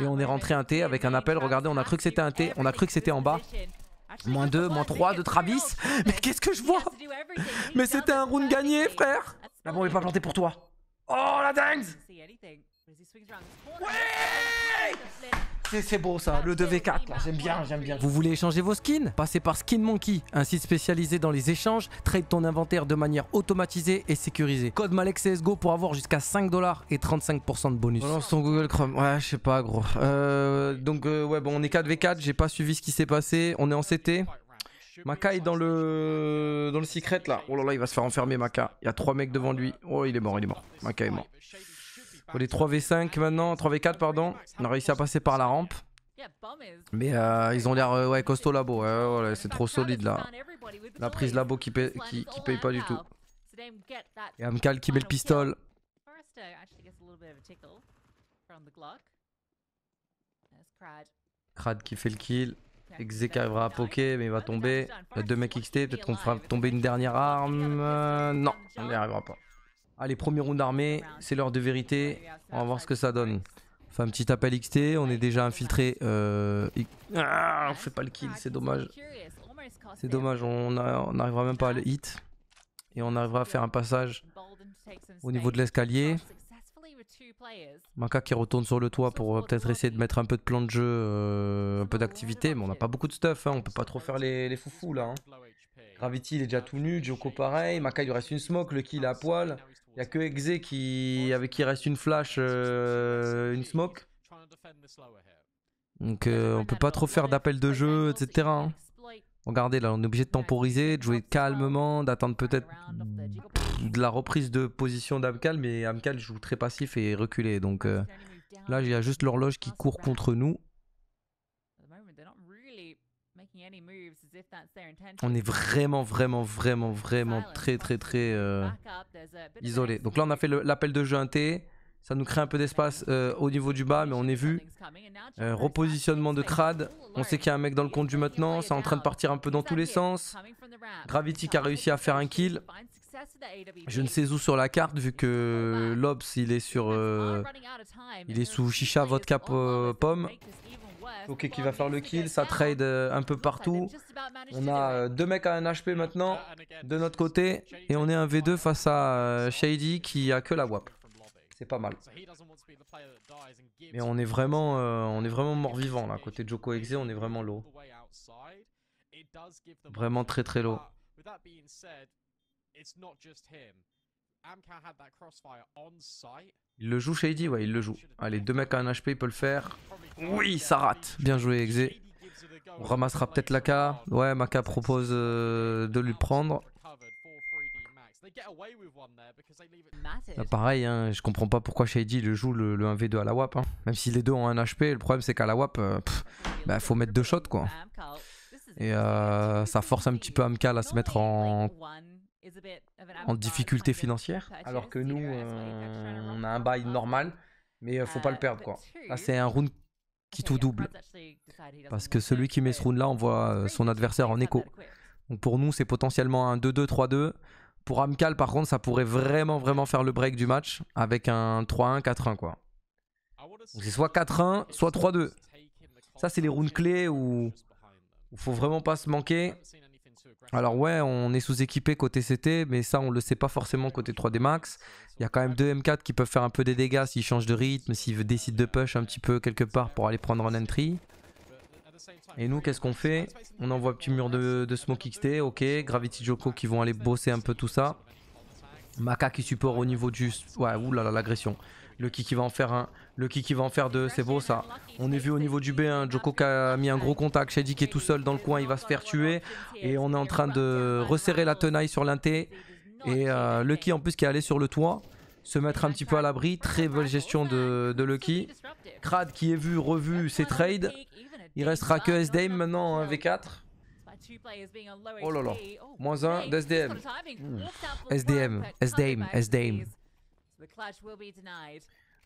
Et on est rentré un T avec un appel. Regardez, on a cru que c'était un T. On a cru que c'était en bas. Moins 2, moins 3 de Travis. Mais qu'est-ce que je vois Mais c'était un round gagné, frère. La ah bombe est pas plantée pour toi. Oh, la dingue c'est beau ça, le 2v4 j'aime bien, j'aime bien. Vous voulez échanger vos skins Passez par Skin Monkey, un site spécialisé dans les échanges, trade ton inventaire de manière automatisée et sécurisée. Code Malek CSGO pour avoir jusqu'à 5 dollars et 35% de bonus. On lance ton Google Chrome. Ouais, je sais pas gros. Euh, donc euh, ouais, bon, on est 4v4, j'ai pas suivi ce qui s'est passé, on est en CT. Maka est dans le dans le secret là. Oh là là, il va se faire enfermer Maka. Il y a trois mecs devant lui. Oh, il est mort, il est mort. Maka est mort. Pour les 3v5 maintenant, 3v4 pardon, on a réussi à passer par la rampe. Mais euh, ils ont l'air euh, ouais, costaud labo, ouais, ouais, c'est trop solide là. La prise labo qui paye, qui, paye pas du tout. Et Amkal qui met le pistol. Crad qui fait le kill. qui arrivera à poker mais il va tomber. Il deux mecs XT, peut-être qu'on fera tomber une dernière arme. Euh, non, on n'y arrivera pas. Allez, ah, premier round d'armée, c'est l'heure de vérité. On va voir ce que ça donne. fait un petit appel XT, on est déjà infiltré. Euh, ah, on fait pas le kill, c'est dommage. C'est dommage, on n'arrivera même pas à le hit. Et on arrivera à faire un passage au niveau de l'escalier. Maka qui retourne sur le toit pour euh, peut-être essayer de mettre un peu de plan de jeu, euh, un peu d'activité, mais on n'a pas beaucoup de stuff, hein. on peut pas trop faire les, foufous là. Hein. Gravity il est déjà tout nu, Joko pareil, Maka il reste une smoke, le kill à poil. Il a que Exe qui... avec qui reste une flash, euh, une smoke. Donc euh, on peut pas trop faire d'appel de jeu, etc. Hein. Regardez là, on est obligé de temporiser, de jouer calmement, d'attendre peut-être de la reprise de position d'Amcal, mais Amcal joue très passif et reculé. Donc euh, là, il y a juste l'horloge qui court contre nous on est vraiment, vraiment, vraiment, vraiment très, très, très euh, isolé. Donc là, on a fait l'appel de jeu un t Ça nous crée un peu d'espace euh, au niveau du bas, mais on est vu. Euh, repositionnement de crade On sait qu'il y a un mec dans le conduit maintenant. C'est en train de partir un peu dans tous les sens. Gravity qui a réussi à faire un kill. Je ne sais où sur la carte, vu que Lobs, il est sur... il est sous Chicha, Vodka, Pomme. Ok, qui va faire le kill. Ça trade euh, un peu partout. On a euh, deux mecs à un HP maintenant de notre côté. Et on est un V2 face à euh, Shady qui a que la WAP. C'est pas mal. Mais on est vraiment, on est vraiment mort-vivant là. Côté Joko Exe, on est vraiment low. Vraiment très très low. Il le joue Shady, ouais, il le joue. Allez, deux mecs à un HP, il peut le faire. Oui, ça rate. Bien joué, Exe. On ramassera peut-être l'AK Ouais, Maka propose euh, de lui prendre. Ah, pareil, hein, je comprends pas pourquoi Shady le joue le, 1v2 à la WAP. Hein. Même si les deux ont un HP, le problème c'est qu'à la WAP, Il euh, bah, faut mettre deux shots quoi. Et euh, ça force un petit peu Amka à se mettre en en difficulté financière, alors que nous, on a un bail normal, mais euh, faut pas le uh, perdre quoi. Là, c'est un round qui tout double. Parce que celui qui met ce round là voit euh, son adversaire en écho. Donc pour nous, c'est potentiellement un 2-2, 3-2. Pour Amcal, par contre, ça pourrait vraiment, vraiment faire le break du match avec un 3-1, 4-1 quoi. Donc c'est soit 4-1, soit 3-2. Ça, c'est les rounds clés où il faut vraiment pas se manquer. Alors ouais, on est sous-équipé côté CT, mais ça on le sait pas forcément côté 3D Max. Il y a quand même deux M4 qui peuvent faire un peu des dégâts s'ils changent de rythme, s'ils décident de push un petit peu quelque part pour aller prendre un entry. Et nous, qu'est-ce qu'on fait On envoie un petit mur de, Smoke XT, ok. Gravity Joko qui vont aller bosser un peu tout ça. Maka qui support au niveau du... Ouais, oulala, l'agression. Le qui va en faire un. Le qui va en faire deux. C'est beau ça. On est vu au niveau du B1. Hein. Joko qui a mis un gros contact. Shady qui est tout seul dans le coin. Il va se faire tuer. Et on est en train de resserrer la tenaille sur l'inté. Et euh, le Lucky en plus qui est allé sur le toit. Se mettre un petit peu à l'abri. Très belle gestion de, Lucky. Crad qui est vu, revu ses trades. Il restera que SDM maintenant en hein, v 4 Oh là là. Moins un d'SDM. Mmh. SDM, SDM, SDM.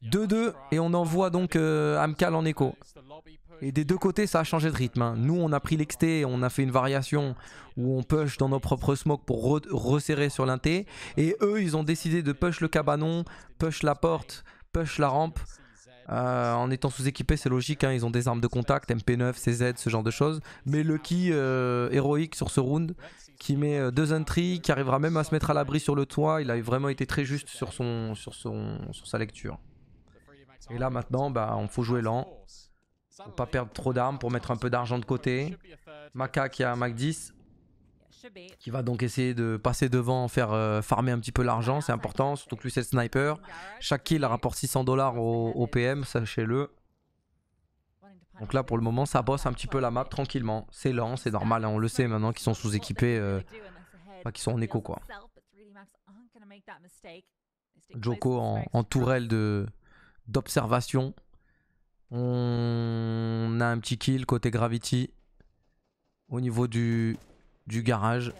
2-2 et on envoie donc euh, Amkal en écho. Et des deux côtés, ça a changé de rythme. Hein. Nous, on a pris l'XT, on a fait une variation où on push dans nos propres smokes pour resserrer sur l'inté. Et eux, ils ont décidé de push le cabanon, push la porte, push la rampe. Euh, en étant sous-équipés, c'est logique, hein. ils ont des armes de contact, MP9, CZ, ce genre de choses. Mais Lucky, euh, héroïque sur ce round, qui met euh, deux entries, qui arrivera même à se mettre à l'abri sur le toit. Il a vraiment été très juste sur, son, sur, son, sur sa lecture. Et là maintenant, bah, on faut jouer lent. Faut pas perdre trop d'armes pour mettre un peu d'argent de côté. Maka qui a un Mac 10. Qui va donc essayer de passer devant, faire euh, farmer un petit peu l'argent, c'est important, surtout que lui c'est le sniper. Chaque kill rapporte 600 dollars au, PM, sachez-le. Donc là, pour le moment, ça bosse un petit peu la map tranquillement. C'est lent, c'est normal. Hein, on le sait maintenant qu'ils sont sous-équipés, euh, qu'ils sont en écho, quoi. Joko en, tourelle d'observation. On a un petit kill côté Gravity au niveau du, du garage.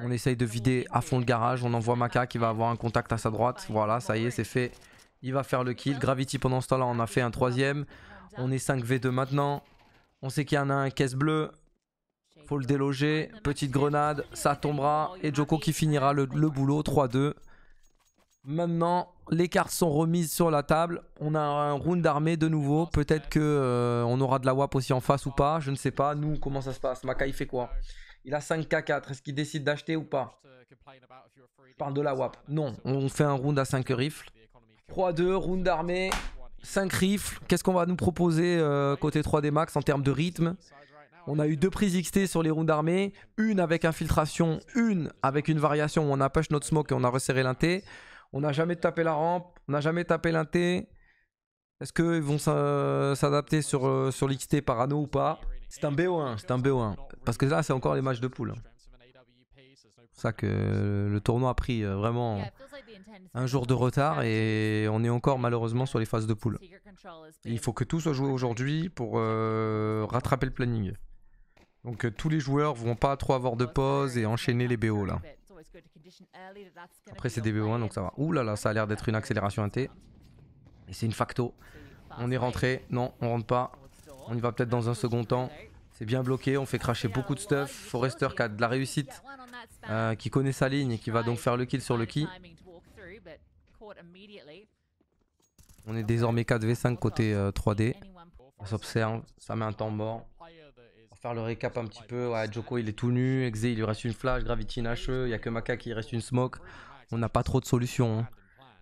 On essaye de vider à fond le garage. On envoie Maka qui va avoir un contact à sa droite. Voilà, ça y est, c'est fait. Il va faire le kill. Gravity pendant ce temps-là, on a fait un troisième. On est 5v2 maintenant. On sait qu'il y en a un caisse bleue. Faut le déloger. Petite grenade. Ça tombera. Et Joko qui finira le, boulot. 3-2. Maintenant, les cartes sont remises sur la table. On a un round d'armée de nouveau. Peut-être qu'on euh, aura de la WAP aussi en face ou pas. Je ne sais pas. Nous, comment ça se passe Maka, il fait quoi Il a 5K4. Est-ce qu'il décide d'acheter ou pas Je parle de la WAP. Non, on fait un round à 5 rifles. 3-2, round d'armée. 5 rifles. Qu'est-ce qu'on va nous proposer euh, côté 3D Max en termes de rythme On a eu deux prises XT sur les rounds d'armée. Une avec infiltration, une avec une variation où on a push notre smoke et on a resserré l'inté. On n'a jamais tapé la rampe, on n'a jamais tapé l'inté. Est-ce qu'ils vont s'adapter sur, euh, sur l'XT parano ou pas C'est un BO1, c'est un BO1. Parce que là, c'est encore les matchs de poule. Hein ça que le tournoi a pris euh, vraiment un jour de retard et on est encore malheureusement sur les phases de poule. il faut que tout soit joué aujourd'hui pour euh, rattraper le planning. Donc euh, tous les joueurs vont pas trop avoir de pause et enchaîner les BO là. Après c'est des BO1 donc ça va. Ouh là là ça a l'air d'être une accélération inté. Et c'est une facto. On est rentré. Non on rentre pas. On y va peut-être dans un second temps. C'est bien bloqué, on fait cracher beaucoup de stuff. Forester qui a de la réussite euh, qui connaît sa ligne et qui va donc faire le kill sur le ki. On est désormais 4v5 côté 3D. Euh, on s'observe, ça met un temps mort. On va faire le récap un petit peu, ouais, Joko il est tout nu, Exe il lui reste une flash, Gravity une HE, il n'y a que Maka qui reste une smoke. On n'a pas trop de solution. Hein.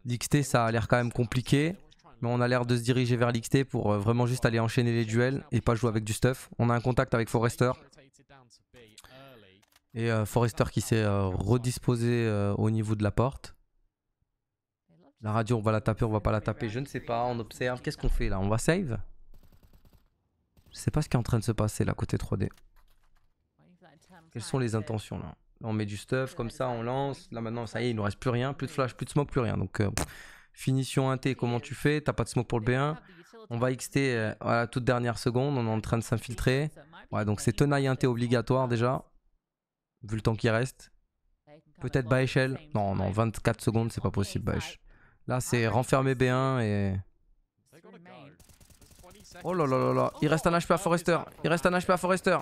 L'XT ça a l'air quand même compliqué, mais on a l'air de se diriger vers l'XT pour euh, vraiment juste aller enchaîner les duels et pas jouer avec du stuff. On a un contact avec Forrester. Et euh, Forester qui s'est euh, redisposé euh, au niveau de la porte. La radio, on va la taper, on va pas la taper. Je ne sais pas, on observe. Qu'est-ce qu'on fait là On va save Je ne sais pas ce qui est en train de se passer là côté 3D. Quelles sont les intentions là on met du stuff comme ça, on lance. Là maintenant, ça y est, il nous reste plus rien. Plus de flash, plus de smoke, plus rien. Donc finition 1T, comment tu fais T'as pas de smoke pour le B1. On va XT à la toute dernière seconde. On est en train de s'infiltrer. Ouais, donc c'est tenaille 1T obligatoire déjà vu le temps qui reste. Peut-être Baechel. Non, non, 24 secondes, c'est pas possible, Baech. Là, c'est renfermer B1 et... Oh là là là là, il reste un HP à Il reste un HP à Forester.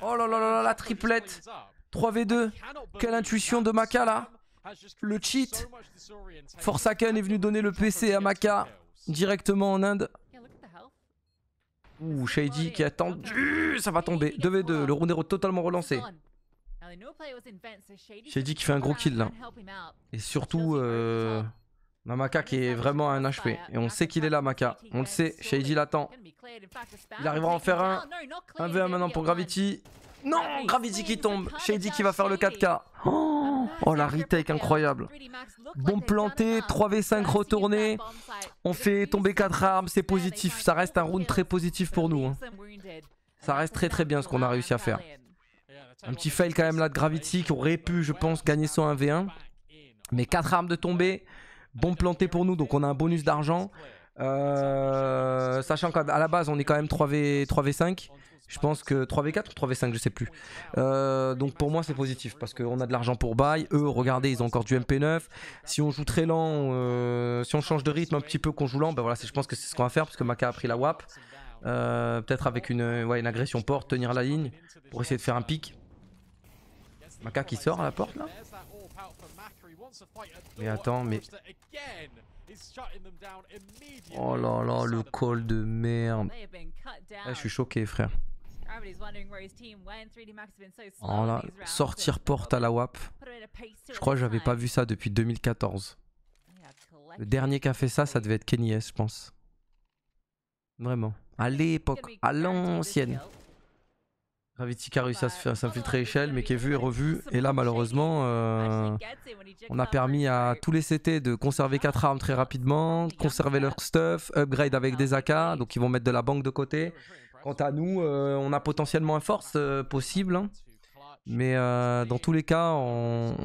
Oh là là là là, la triplette. 3v2. Quelle intuition de Maka là. Le cheat. Forsaken est venu donner le PC à Maka directement en Inde. Ouh, Shady qui attend ça va tomber. 2v2, le est totalement relancé. Shady qui fait un gros kill là. Et surtout, euh, Mamaka qui est vraiment à un HP. Et on sait qu'il est là, Maka. On le sait, Shady l'attend. Il arrivera à en faire un. 1v1 maintenant pour Gravity. Non, Gravity qui tombe. Shady qui va faire le 4K. Oh la retake incroyable. Bombe plantée, 3v5 retourné. On fait tomber 4 armes, c'est positif. Ça reste un round très positif pour nous. Hein. Ça reste très très bien ce qu'on a réussi à faire. Un petit fail quand même là de Gravity qui aurait pu, je pense, gagner son 1v1. Mais 4 armes de tomber bon plantée pour nous, donc on a un bonus d'argent. Euh, sachant qu'à la base on est quand même 3v, 3v5. Je pense que 3v4 ou 3v5, je sais plus. Euh, donc pour moi, c'est positif parce qu'on a de l'argent pour bail. Eux, regardez, ils ont encore du MP9. Si on joue très lent, euh, si on change de rythme un petit peu, qu'on joue lent, je pense que c'est ce qu'on va faire parce que Maka a pris la WAP. Euh, peut-être avec une, ouais, agression porte, tenir la ligne pour essayer de faire un pic. Maka qui sort à la porte là. Mais attends, mais. Oh là là, le call de merde. Ah, je suis choqué, frère. Oh sortir porte à la WAP. Je crois que j'avais pas vu ça depuis 2014. Le dernier qui a fait ça, ça devait être Kenny je pense. Vraiment. À l'époque, à l'ancienne. Gravity qui a réussi à s'infiltrer échelle, mais qui est vu et revu. Et là, malheureusement, euh, on a permis à tous les CT de conserver quatre armes très rapidement, conserver leur stuff, upgrade avec des AK, donc ils vont mettre de la banque de côté. Quant à nous, euh, on a potentiellement un force euh, possible. Hein. Mais euh, dans tous les cas, on,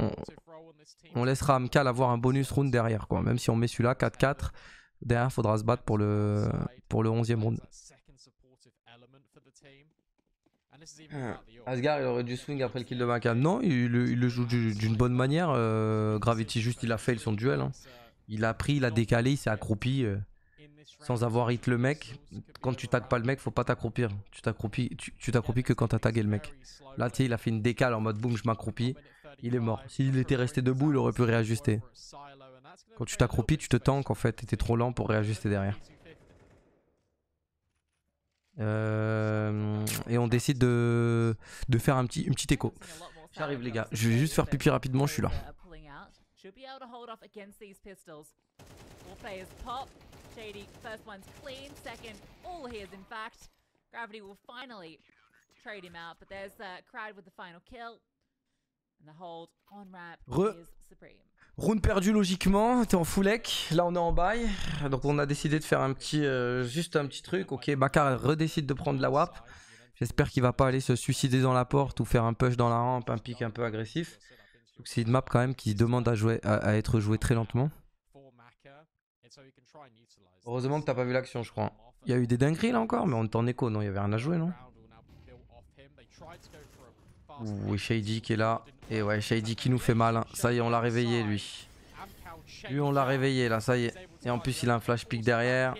on, laissera Amkal avoir un bonus round derrière. Quoi. Même si on met celui-là, 4-4, derrière, il faudra se battre pour le, 11e round. Ah. Asgard, il aurait dû swing après le kill de Makan. Non, il, le joue d'une bonne manière. Gravity, juste, il a fait son duel. Hein. Il a pris, il a décalé, il s'est accroupi sans avoir hit le mec. Quand tu tags pas le mec, faut pas t'accroupir. Tu t'accroupis tu, que quand t'as tagué le mec. Là, tu il a fait une décale en mode boum, je m'accroupis. Il est mort. S'il était resté debout, il aurait pu réajuster. Quand tu t'accroupis, tu te tanks en fait. T'es trop lent pour réajuster derrière. Euh, et on décide de, faire un petit, une petite écho. J'arrive les gars, je vais juste faire pipi rapidement, je suis là. Should be able to hold off against these pistols. All players pop. Shady, first one's clean. Second, all his, in fact. Gravity will finally trade him out, but there's uh, Crowd with the final kill. And the hold on ramp Re is supreme. Round perdu logiquement, t'es en full Là on est en bail, donc on a décidé de faire un petit, euh, juste un petit truc. Ok, Bakar redécide de prendre la WAP. J'espère qu'il va pas aller se suicider dans la porte ou faire un push dans la rampe, un pic un peu agressif c'est une map quand même qui demande à, jouer, à, être jouée très lentement. Heureusement que t'as pas vu l'action, je crois. Il y a eu des dingueries là encore, mais on est en écho, non Il y avait rien à jouer, non Oui, Shady qui est là. Et ouais, Shady qui nous fait mal. Hein. Ça y est, on l'a réveillé, lui. Lui, on l'a réveillé, là, ça y est. Et en plus, il a un flash pick derrière.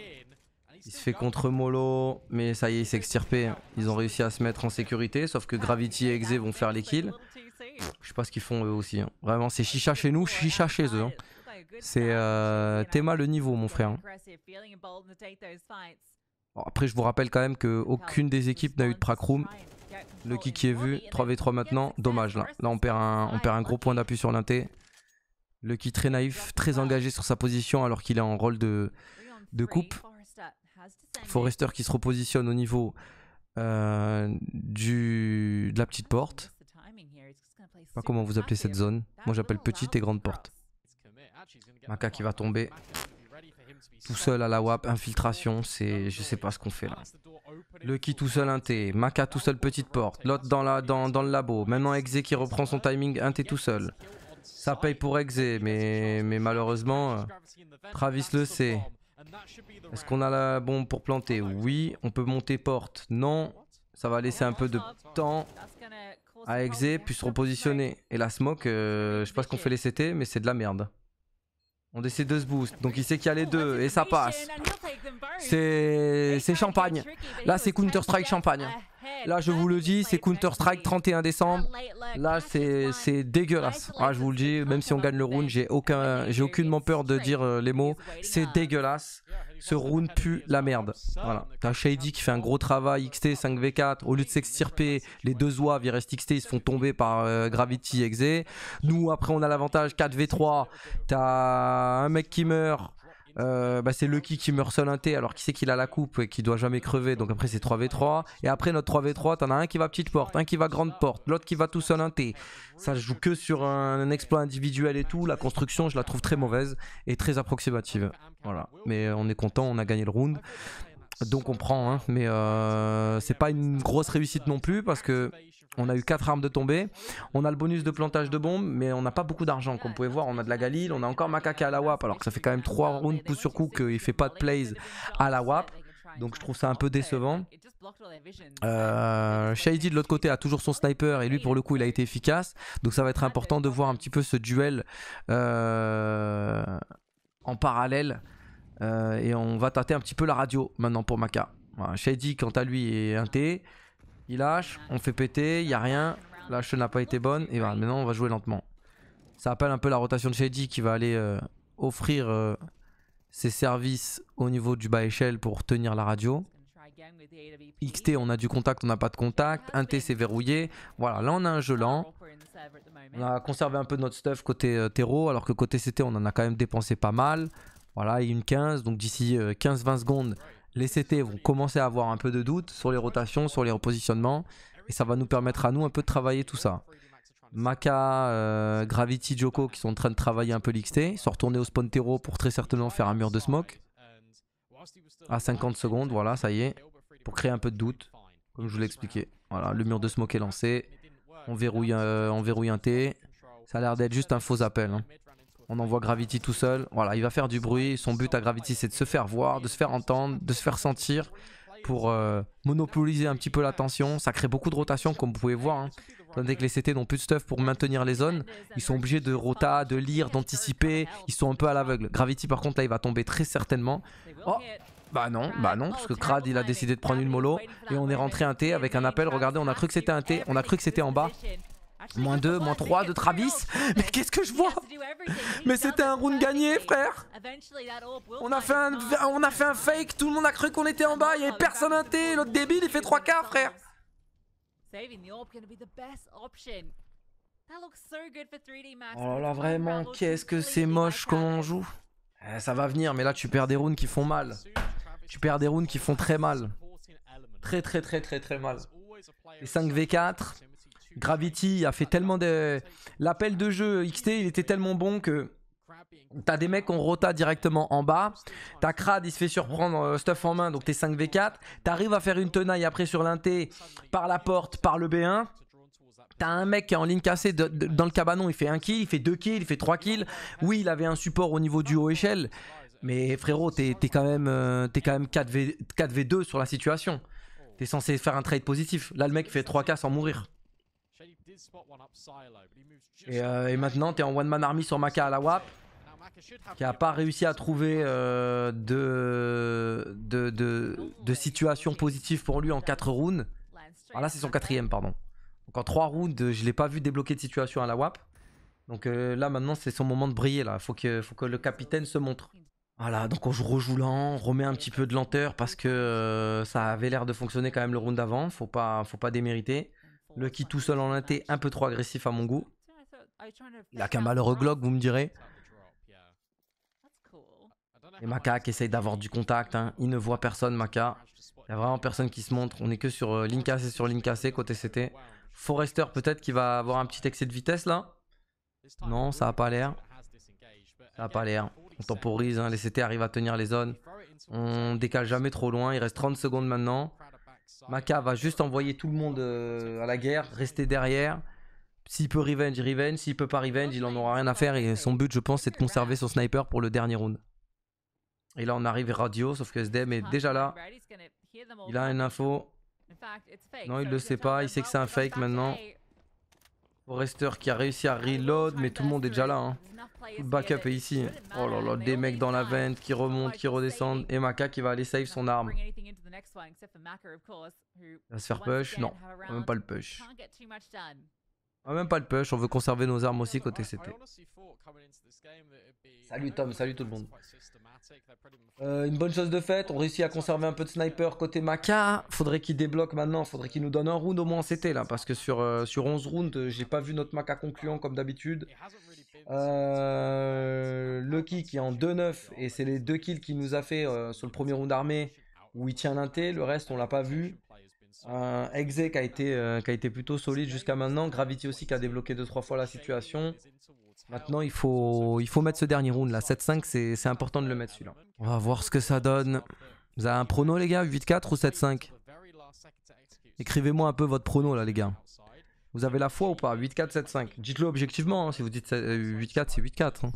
Il se fait contre Molo, mais ça y est, il s'est extirpé. Hein. Ils ont réussi à se mettre en sécurité, sauf que Gravity et Exe vont faire les kills. Je sais pas ce qu'ils font eux aussi. Hein. Vraiment, c'est chicha chez nous, chicha chez eux. Hein. C'est euh, Théma le niveau, mon frère. après, je vous rappelle quand même qu'aucune des équipes n'a eu de prac room. Le qui est vu, 3v3 maintenant, dommage là. Là, on perd un, on perd un gros point d'appui sur l'inté. Le très naïf, très engagé sur sa position alors qu'il est en rôle de, de coupe. Forrester qui se repositionne au niveau euh, du, de la petite porte sais pas comment vous appelez cette zone. Moi j'appelle petite et grande porte. Maka qui va tomber. Tout seul à la WAP, infiltration, c'est. Je sais pas ce qu'on fait là. Le Lucky tout seul, un T. Maka tout seul, petite porte. L'autre dans, la, dans, dans, le labo. Maintenant Exe qui reprend son timing, un T tout seul. Ça paye pour Exe, mais, mais malheureusement, euh, Travis le sait. Est-ce qu'on a la bombe pour planter Oui. On peut monter porte Non. Ça va laisser un peu de temps à exé puis se repositionner. Et la smoke, euh, je sais pas ce qu'on fait les CT, mais c'est de la merde. On décide de se boost, donc il sait qu'il y a les deux, et ça passe. C'est champagne. Là, c'est Counter-Strike champagne. Là, je vous le dis, c'est Counter-Strike 31 décembre. Là, c'est dégueulasse. Ah, je vous le dis, même si on gagne le round, j'ai aucun, aucunement peur de dire euh, les mots. C'est dégueulasse. Ce round pue la merde. Voilà. T'as Shady qui fait un gros travail, XT 5v4. Au lieu de s'extirper, les deux oies, il XT, ils se font tomber par euh, Gravity, Exe. Nous, après, on a l'avantage 4v3. T'as un mec qui meurt. Euh, bah, c'est Lucky qui meurt seul un T alors qui sait qu'il a la coupe et qu'il doit jamais crever. Donc après c'est 3v3. Et après notre 3v3, t'en as un qui va petite porte, un qui va grande porte, l'autre qui va tout seul un T. Ça joue que sur un, exploit individuel et tout. La construction, je la trouve très mauvaise et très approximative. Voilà. Mais euh, on est content, on a gagné le round. Donc on prend, hein. mais euh, c'est pas une grosse réussite non plus parce que on a eu 4 armes de tombée. On a le bonus de plantage de bombes, mais on n'a pas beaucoup d'argent. Comme vous pouvez voir, on a de la Galil, on a encore est à la WAP, alors que ça fait quand même 3 rounds coup sur coup qu'il fait pas de plays à la WAP. Donc je trouve ça un peu décevant. Euh, Shady de l'autre côté a toujours son sniper et lui pour le coup il a été efficace. Donc ça va être important de voir un petit peu ce duel euh, en parallèle. Euh, et on va tâter un petit peu la radio maintenant pour Maka. Shady quant à lui est un T. Il lâche, on fait péter, il n'y a rien. La chaîne n'a pas été bonne. Et maintenant on va jouer lentement. Ça appelle un peu la rotation de Shady qui va aller euh, offrir euh, ses services au niveau du bas échelle pour tenir la radio. XT, on a du contact, on n'a pas de contact. 1T, c'est verrouillé. Voilà, là, on a un jeu lent. On a conservé un peu de notre stuff côté euh, terreau, alors que côté CT, on en a quand même dépensé pas mal. Voilà, et une 15. Donc d'ici 15-20 secondes, les CT vont commencer à avoir un peu de doute sur les rotations, sur les repositionnements, et ça va nous permettre à nous un peu de travailler tout ça. Maka, euh, Gravity, Joko qui sont en train de travailler un peu l'XT, ils sont retournés au Spontero pour très certainement faire un mur de smoke. À 50 secondes, voilà, ça y est, pour créer un peu de doute, comme je vous l'expliquais. Voilà, le mur de smoke est lancé, on verrouille, euh, on verrouille un T, ça a l'air d'être juste un faux appel. Hein. On envoie Gravity tout seul. Voilà, il va faire du bruit. Son but à Gravity, c'est de se faire voir, de se faire entendre, de se faire sentir pour euh, monopoliser un petit peu l'attention. Ça crée beaucoup de rotation, comme vous pouvez voir. Hein. Dès que les CT n'ont plus de stuff pour maintenir les zones, ils sont obligés de rota, de lire, d'anticiper. Ils sont un peu à l'aveugle. Gravity, par contre, là, il va tomber très certainement. Oh bah non, bah non, parce que Crad il a décidé de prendre une mollo et on est rentré un T avec un appel. Regardez, on a cru que c'était un T, on a cru que c'était en bas. Moins 2, moins 3 de Travis. Mais qu'est-ce que je vois Mais c'était un round gagné, frère. On a, fait un, on a fait un fake, tout le monde a cru qu'on était en bas, il n'y avait personne à T. L'autre débile, il fait 3K, frère. Oh là là, vraiment, qu'est-ce que c'est moche comment on joue. Eh, ça va venir, mais là tu perds des rounds qui font mal. Tu perds des rounds qui font très mal. Très très très très très mal. Les 5v4, Gravity a fait tellement de. L'appel de jeu XT, il était tellement bon que. T'as des mecs qu'on rota directement en bas. T'as Crad, il se fait surprendre euh, stuff en main, donc t'es 5v4. T'arrives à faire une tenaille après sur l'inté par la porte, par le B1. T'as un mec qui est en ligne cassée dans le cabanon, il fait un kill, il fait deux kills, il fait trois kills. Oui, il avait un support au niveau du haut échelle, mais frérot, t'es quand même, euh, es quand même 4v, 4v2 sur la situation. T'es censé faire un trade positif. Là, le mec fait 3K sans mourir. Et, euh, maintenant, t'es en one man army sur Maka à la WAP, qui a pas réussi à trouver euh, de, de, de, situation positive pour lui en 4 rounds. Ah là, c'est son quatrième, pardon. Donc en 3 rounds, je l'ai pas vu débloquer de situation à la WAP. Donc euh, là, maintenant, c'est son moment de briller. Là, faut que, faut que le capitaine se montre. Voilà, donc on rejoue lent, on remet un petit peu de lenteur parce que ça avait l'air de fonctionner quand même le round d'avant, faut pas, faut pas démériter. Le qui tout seul en un T, un peu trop agressif à mon goût. Il a qu'un malheureux Glock, vous me direz. Et maca qui essaye d'avoir du contact. Hein. Il ne voit personne, Maca. Il n'y a vraiment personne qui se montre. On est que sur euh, Linkas et sur Linkas, côté CT. Forester peut-être qui va avoir un petit excès de vitesse là. Non, ça n'a pas l'air. Ça n'a pas l'air. On temporise, hein. les CT arrivent à tenir les zones. On décale jamais trop loin. Il reste 30 secondes maintenant. Maka va juste envoyer tout le monde euh, à la guerre, rester derrière. S'il peut revenge, revenge. S'il peut pas revenge, il en aura rien à faire. Et son but, je pense, c'est de conserver son sniper pour le dernier round. Et là, on arrive radio, sauf que SDM est déjà là. Il a une info. Non, il le sait pas. Il sait que c'est un fake maintenant. Rester qui a réussi à reload, mais tout le monde est déjà là. Hein. le backup est ici. Oh là là, des mecs dans la vente qui remontent, qui redescendent. Et Maka qui va aller save son arme. va se faire push Non, même pas le push. Ah, même pas le push, on veut conserver nos armes aussi côté CT. Salut Tom, salut tout le monde. Euh, une bonne chose de faite, on réussit à conserver un peu de sniper côté Maca. Faudrait qu'il débloque maintenant, faudrait qu'il nous donne un round au moins en CT là. Parce que sur, euh, sur 11 rounds, euh, j'ai pas vu notre Maca concluant comme d'habitude. Euh, Lucky qui est en 2-9 et c'est les deux kills qu'il nous a fait sur le premier round d'armée où il tient l'inté. Le reste, on l'a pas vu. Euh, Exec a été, euh, qui a été plutôt solide jusqu'à maintenant. Gravity aussi qui a débloqué 2-3 fois la situation. Maintenant, il faut, il faut mettre ce dernier round là. 7-5, c'est important de le mettre celui-là. On va voir ce que ça donne. Vous avez un prono les gars 8-4 ou 7-5 Écrivez-moi un peu votre prono là les gars. Vous avez la foi ou pas 8-4, 7-5. Dites-le objectivement. Hein, si vous dites 8-4, euh, c'est 8-4. Hein.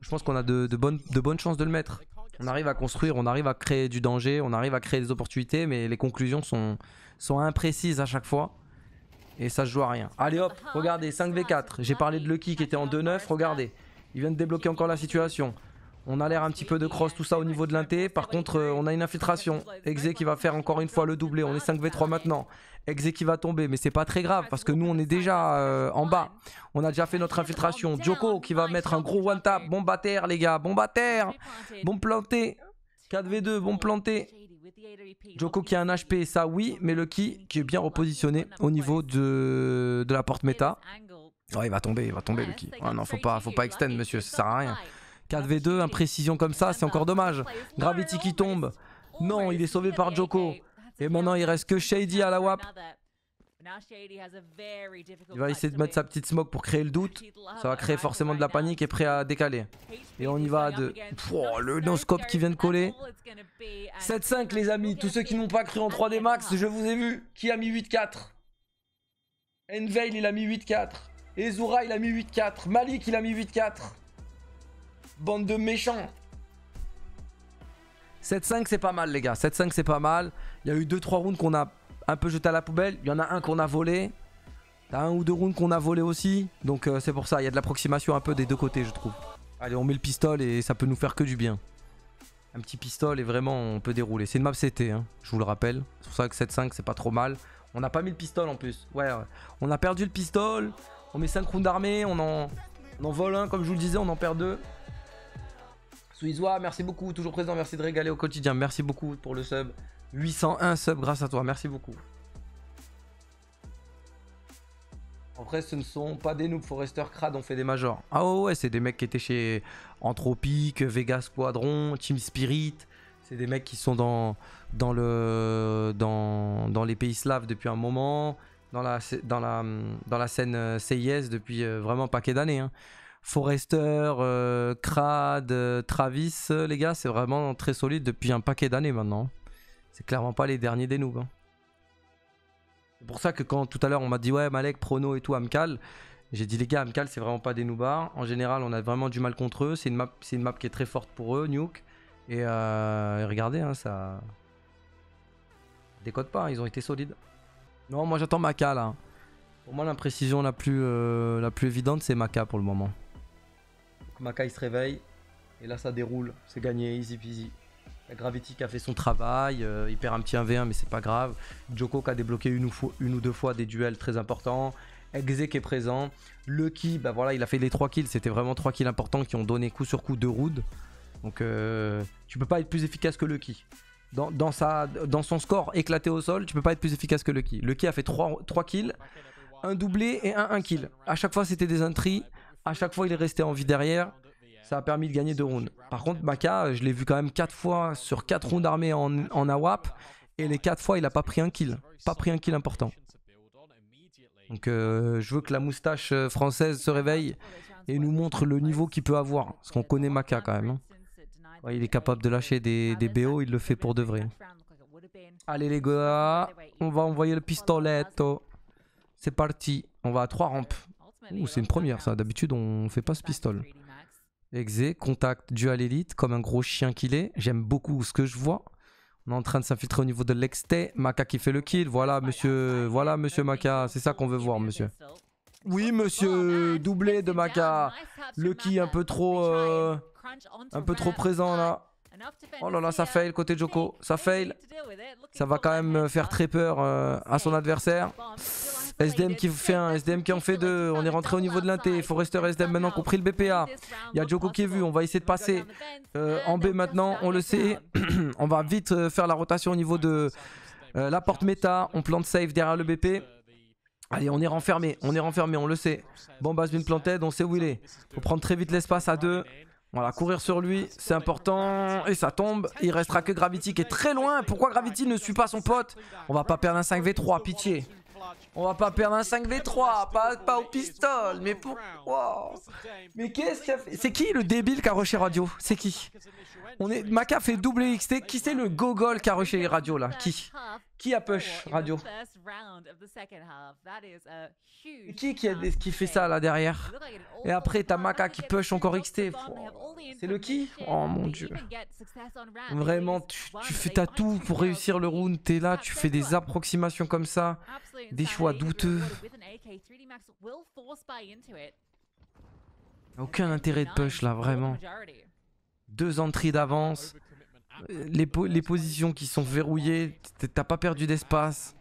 Je pense qu'on a de, de, bonnes, de bonnes chances de le mettre. On arrive à construire, on arrive à créer du danger, on arrive à créer des opportunités, mais les conclusions sont, sont imprécises à chaque fois. Et ça se joue à rien. Allez hop, ah, regardez, 5v4. J'ai parlé de Lucky qui était en 2-9, ah, regardez. Il vient de débloquer encore la situation. On a l'air un petit peu de cross, tout ça au niveau de l'inté. Par contre, euh, on a une infiltration. Exe qui va faire encore une fois le doublé. On est 5v3 maintenant. Exe qui va tomber, mais c'est pas très grave parce que nous, on est déjà euh, en bas. On a déjà fait notre infiltration. Joko qui va mettre un gros one tap. Bombe à terre, les gars. Bombe à terre. Bombe planté. 4v2, bombe planté. Joko qui a un HP, ça oui, mais le qui est bien repositionné au niveau de, la porte méta. Oh, il va tomber, il va tomber, Lucky. Oh, non, faut pas, faut pas extend, monsieur, ça sert à rien. 4v2, imprécision ah, comme ça, c'est encore dommage. Gravity qui tombe. Non, il est sauvé par Joko. Et maintenant, il reste que Shady à la WAP. Il va essayer de mettre sa petite smoke pour créer le doute. Ça va créer forcément de la panique et prêt à décaler. Et on y va à 2 Oh, le noscope qui vient de coller. 7-5 les amis. Tous ceux qui n'ont pas cru en 3D max, je vous ai vu. Qui a mis 8-4 Enveil il a mis 8-4. Ezura il a mis 8-4. Malik il a mis 8-4. Bande de méchants 7-5 c'est pas mal les gars, 7-5 c'est pas mal. Il y a eu 2-3 rounds qu'on a un peu jeté à la poubelle. Il y en a un qu'on a volé. un ou deux rounds qu'on a volé aussi. Donc euh, c'est pour ça, il y a de l'approximation un peu des deux côtés je trouve. Allez on met le pistol et ça peut nous faire que du bien. Un petit pistol et vraiment on peut dérouler. C'est une map CT, hein, je vous le rappelle. C'est pour ça que 7-5 c'est pas trop mal. On n'a pas mis le pistol en plus. Ouais, on a perdu le pistol. On met 5 rounds d'armée, on en... on en vole un comme je vous le disais, on en perd deux. Suizwa, merci beaucoup, toujours présent, merci de régaler au quotidien, merci beaucoup pour le sub. 801 sub grâce à toi, merci beaucoup. Après, ce ne sont pas des noobs, Forester Crad on fait des majors. Ah ouais, c'est des mecs qui étaient chez Anthropique, Vega Squadron, Team Spirit. C'est des mecs qui sont dans, dans, le, dans, les pays slaves depuis un moment, dans la, dans la, dans la scène CIS euh, depuis euh, vraiment un paquet d'années. Hein. Forester, euh, Crad, euh, Travis, euh, les gars, c'est vraiment très solide depuis un paquet d'années maintenant. C'est clairement pas les derniers des noobs. Hein. C'est pour ça que quand tout à l'heure on m'a dit ouais Malek, Prono et tout, Amcal, j'ai dit les gars, Amcal c'est vraiment pas des noobars. En général, on a vraiment du mal contre eux. C'est une map, une map qui est très forte pour eux, Nuke. Et, regardez, hein, ça décode pas, hein, ils ont été solides. Non, moi j'attends Maka, là. Pour moi, l'imprécision la plus, la plus évidente, c'est Maka pour le moment. Makai se réveille. Et là, ça déroule. C'est gagné, easy peasy. La Gravity qui a fait son travail. Euh, il perd un petit 1v1, mais c'est pas grave. Joko qui a débloqué une ou, une ou deux fois des duels très importants. Exe est présent. Lucky, bah voilà, il a fait les 3 kills. C'était vraiment 3 kills importants qui ont donné coup sur coup de rounds. Donc euh, tu peux pas être plus efficace que Lucky. Dans, dans, sa, dans son score éclaté au sol, tu peux pas être plus efficace que Lucky. Lucky a fait 3, 3 kills, un doublé et un 1 kill. À chaque fois, c'était des entries. A chaque fois, il est resté en vie derrière. Ça a permis de gagner deux rounds. Par contre, Maka, euh, je l'ai vu quand même 4 fois sur 4 rounds d'armée en, AWAP. Et les 4 fois, il n'a pas pris un kill. Pas pris un kill important. Donc euh, je veux que la moustache euh, française se réveille et nous montre le niveau qu'il peut avoir. Parce qu'on connaît Maka quand même. Hein. il est capable de lâcher des, BO, il le fait pour de vrai. Allez les gars, on va envoyer le pistolet. C'est parti, on va à 3 rampes. Ouh, c'est une première ça. D'habitude, on fait pas ce pistolet. Exé, contact, dual l'élite comme un gros chien qu'il est. J'aime beaucoup ce que je vois. On est en train de s'infiltrer au niveau de l'exté. Maka qui fait le kill. Voilà, monsieur. Voilà, monsieur Maka. C'est ça qu'on veut voir, monsieur. Oui, monsieur. Doublé de Maka. Le kill un peu trop. Euh, un peu trop présent là. Oh là là, ça fail côté Joko. Ça fail. Ça va quand même faire très peur euh, à son adversaire. SDM qui fait un, SDM qui en fait deux. On est rentré au niveau de l'inté. rester SDM maintenant compris le BPA. Il y a Joko qui est vu. On va essayer de passer euh, en B maintenant. On le sait. on va vite euh, faire la rotation au niveau de euh, la porte méta. On plante safe derrière le BP. Allez, on est renfermé, on est renfermé, on le sait. Bon, une planted, on sait où il est. Faut prendre très vite l'espace à deux. Voilà, courir sur lui, c'est important. Et ça tombe. Il restera que Gravity qui est très loin. Pourquoi Gravity ne suit pas son pote On va pas perdre un 5v3, pitié. On va pas perdre un 5v3, pas, pas au pistol, mais pourquoi Mais qu'est-ce qu'il a fait C'est qui le débile qui a rushé radio C'est qui On est... Maca fait double XT, qui c'est le gogol qui a rushé radio là Qui qui a push radio Qui qui, qui fait ça là derrière Et après t'as Maka qui push encore XT. C'est le qui Oh mon dieu. Vraiment, tu, fais ta tout pour réussir le round. T'es là, tu fais des approximations comme ça. Des choix douteux. Aucun intérêt de push là, vraiment. Deux entrées d'avance les, positions qui sont verrouillées, t'as pas perdu d'espace.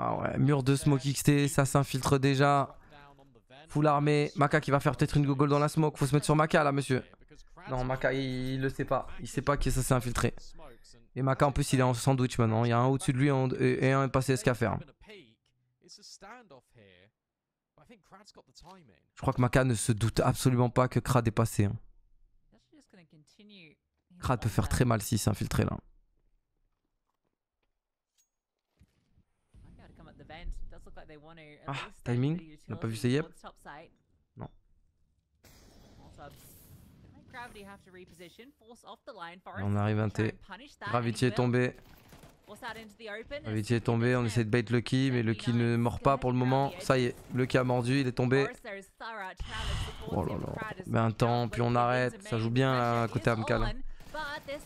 Ah ouais, mur de smoke XT, ça s'infiltre déjà. Full armée, Maka qui va faire peut-être une Google dans la smoke, faut se mettre sur Maka là monsieur. Non, Maka il, ne le sait pas, il sait pas que ça s'est infiltré. Et Maka en plus il est en sandwich maintenant, il y a un au-dessus de lui et un est passé ce qu'à faire. Je crois que Maka ne se doute absolument pas que Krad est passé. Hein. Krat peut faire très mal s'il infiltré là. Ah, timing On n'a pas vu ses yep Non. on arrive à un T. Gravity est tombé. Gravity est tombé, on essaie de bait Lucky, mais Lucky ne mord pas pour le moment. Ça y est, Lucky a mordu, il est tombé. Oh là ben, un temps, puis on arrête. Ça joue bien à côté Amkal. Hein.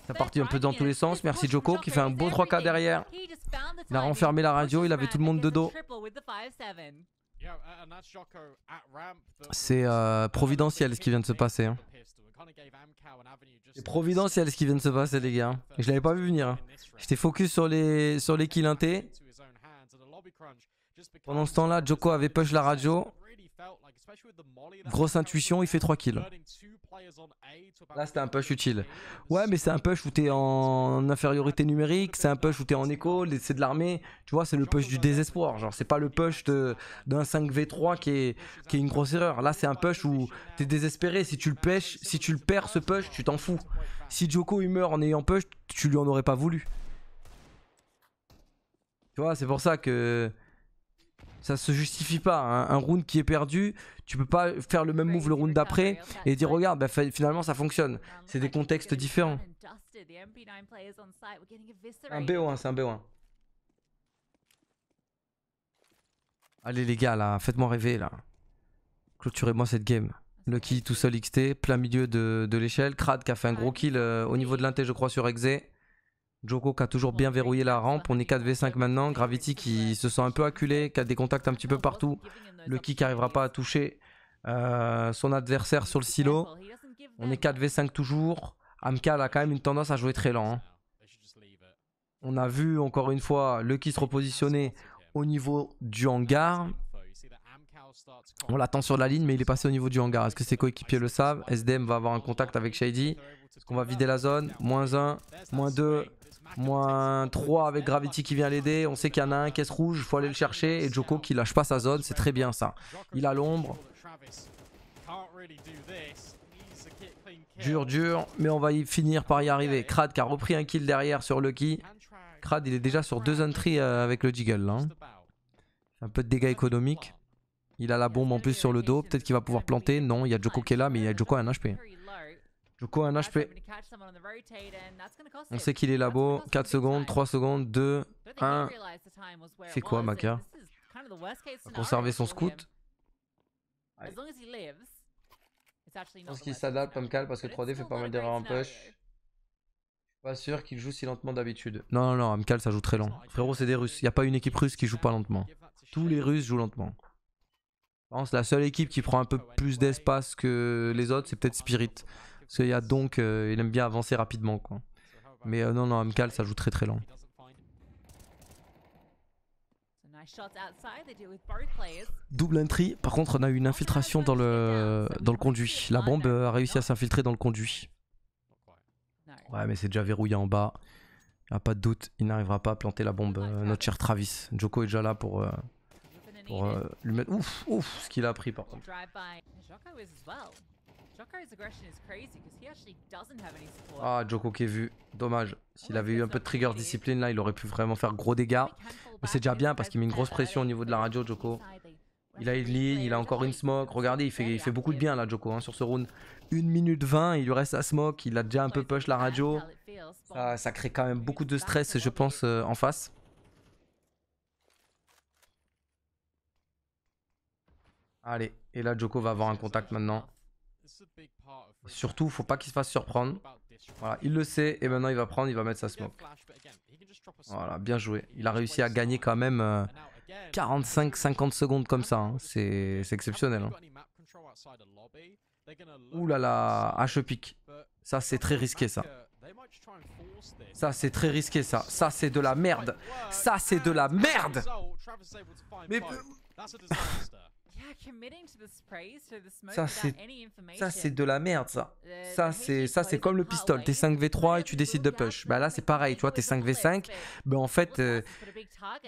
Ça partit un peu dans tous les sens. Merci Joko qui fait un beau 3K derrière. Il a renfermé la radio, il avait tout le monde de dos. C'est euh, providentiel ce qui vient de se passer. Hein. C'est providentiel ce qui vient de se passer les gars. Je l'avais pas vu venir. Hein. J'étais focus sur les, sur les Pendant ce temps-là, Joko avait push la radio. Grosse intuition, il fait 3 kills. Là, c'était un push utile. Ouais, mais c'est un push où t'es en infériorité numérique, c'est un push où t'es en écho, c'est de l'armée. Tu vois, c'est le push du désespoir. Genre, c'est pas le push d'un 5v3 qui est, qui est une grosse erreur. Là, c'est un push où t'es désespéré. Si tu le pêches, si tu le perds ce push, tu t'en fous. Si Joko il meurt en ayant push, tu lui en aurais pas voulu. Tu vois, c'est pour ça que ça se justifie pas. Un round qui est perdu, tu peux pas faire le même move le round d'après hein. et dire regarde, bah, finalement ça fonctionne. C'est des contextes différents. Un BO1, c'est un BO1. Allez les gars là, faites-moi rêver là. Clôturez-moi cette game. Lucky tout seul XT, plein milieu de, l'échelle. Crad qui a fait un gros ah kill euh, au niveau de l'inté je crois sur Exe. Joko qui a toujours bien verrouillé la rampe. On est 4v5 maintenant. Gravity qui se sent un peu acculé, qui a des contacts un petit peu partout. Le qui n'arrivera pas à toucher euh, son adversaire sur le silo. On est 4v5 toujours. Amka a quand même une tendance à jouer très lent. Hein. On a vu encore une fois le qui se repositionner au niveau du hangar. On l'attend sur la ligne, mais il est passé au niveau du hangar. Est-ce que ses coéquipiers le savent SDM va avoir un contact avec Shady. On qu'on va vider la zone Moins 1, moins 2. Moins 3 avec Gravity qui vient l'aider. On sait qu'il y en a un, caisse rouge, faut aller le chercher. Et Joko qui lâche pas sa zone, c'est très bien ça. Il a l'ombre. Dur, dur, mais on va y finir par y arriver. Krad qui a repris un kill derrière sur Lucky. Crad, il est déjà sur deux entries euh, avec le Jiggle. Hein. Un peu de dégâts économiques. Il a la bombe en plus sur le dos. Peut-être qu'il va pouvoir planter. Non, il y a Joko qui est là, mais il y a Joko à un HP. Je coup, un HP. On sait qu'il est labo. 4 secondes, 3 secondes, 2, 1. C'est quoi, Maka Conserver son scout Je pense qu'il s'adapte, parce que 3D fait pas mal d'erreurs en push. pas sûr qu'il joue si lentement d'habitude. Non, non, non, Amkal ça joue très lent. Frérot, c'est des Russes. Il n'y a pas une équipe russe qui joue pas lentement. Tous les Russes jouent lentement. Je pense la seule équipe qui prend un peu plus d'espace que les autres, c'est peut-être Spirit. Parce qu'il a donc, euh, il aime bien avancer rapidement. Quoi. Mais euh, non, non, Amkal, ça joue très très lent. Double entry. Par contre, on a eu une infiltration dans le, dans le conduit. La bombe euh, a réussi à s'infiltrer dans le conduit. Ouais, mais c'est déjà verrouillé en bas. a pas de doute, il n'arrivera pas à planter la bombe. notre cher Travis. Joko est déjà là pour, pour lui mettre. Ouf, ouf, ce qu'il a pris par contre. Ah, Joko qui est vu. Dommage. S'il oh, avait eu un peu de trigger discipline là, il aurait pu vraiment faire gros dégâts. Mais c'est déjà bien parce qu'il met une grosse pression au niveau de la radio, Joko. Il a une ligne, il a encore une smoke. Regardez, il fait, il fait beaucoup de bien là, Joko, hein, sur ce round. 1 minute 20, il lui reste à smoke. Il a déjà un peu push la radio. Ça, crée quand même beaucoup de stress, je pense, euh, en face. Allez, et là Joko va avoir un contact maintenant. Surtout, faut pas qu'il se fasse surprendre. Voilà, il le sait et maintenant il va prendre, il va mettre sa smoke. Voilà, bien joué. Il a réussi à gagner quand même 45-50 euh, secondes comme ça. Hein. C'est exceptionnel. Hein. Ouh là là, h e pick Ça, c'est très risqué ça. Ça, c'est très risqué ça. Ça, c'est de la merde. Ça, c'est de la merde. Mais... Ça, c'est ça c'est de la merde, ça. Euh, ça, c'est ça c'est comme le pistolet. T'es 5v3 et tu décides de push. Bah là, c'est pareil, tu vois, t'es 5v5. Bah en fait, euh,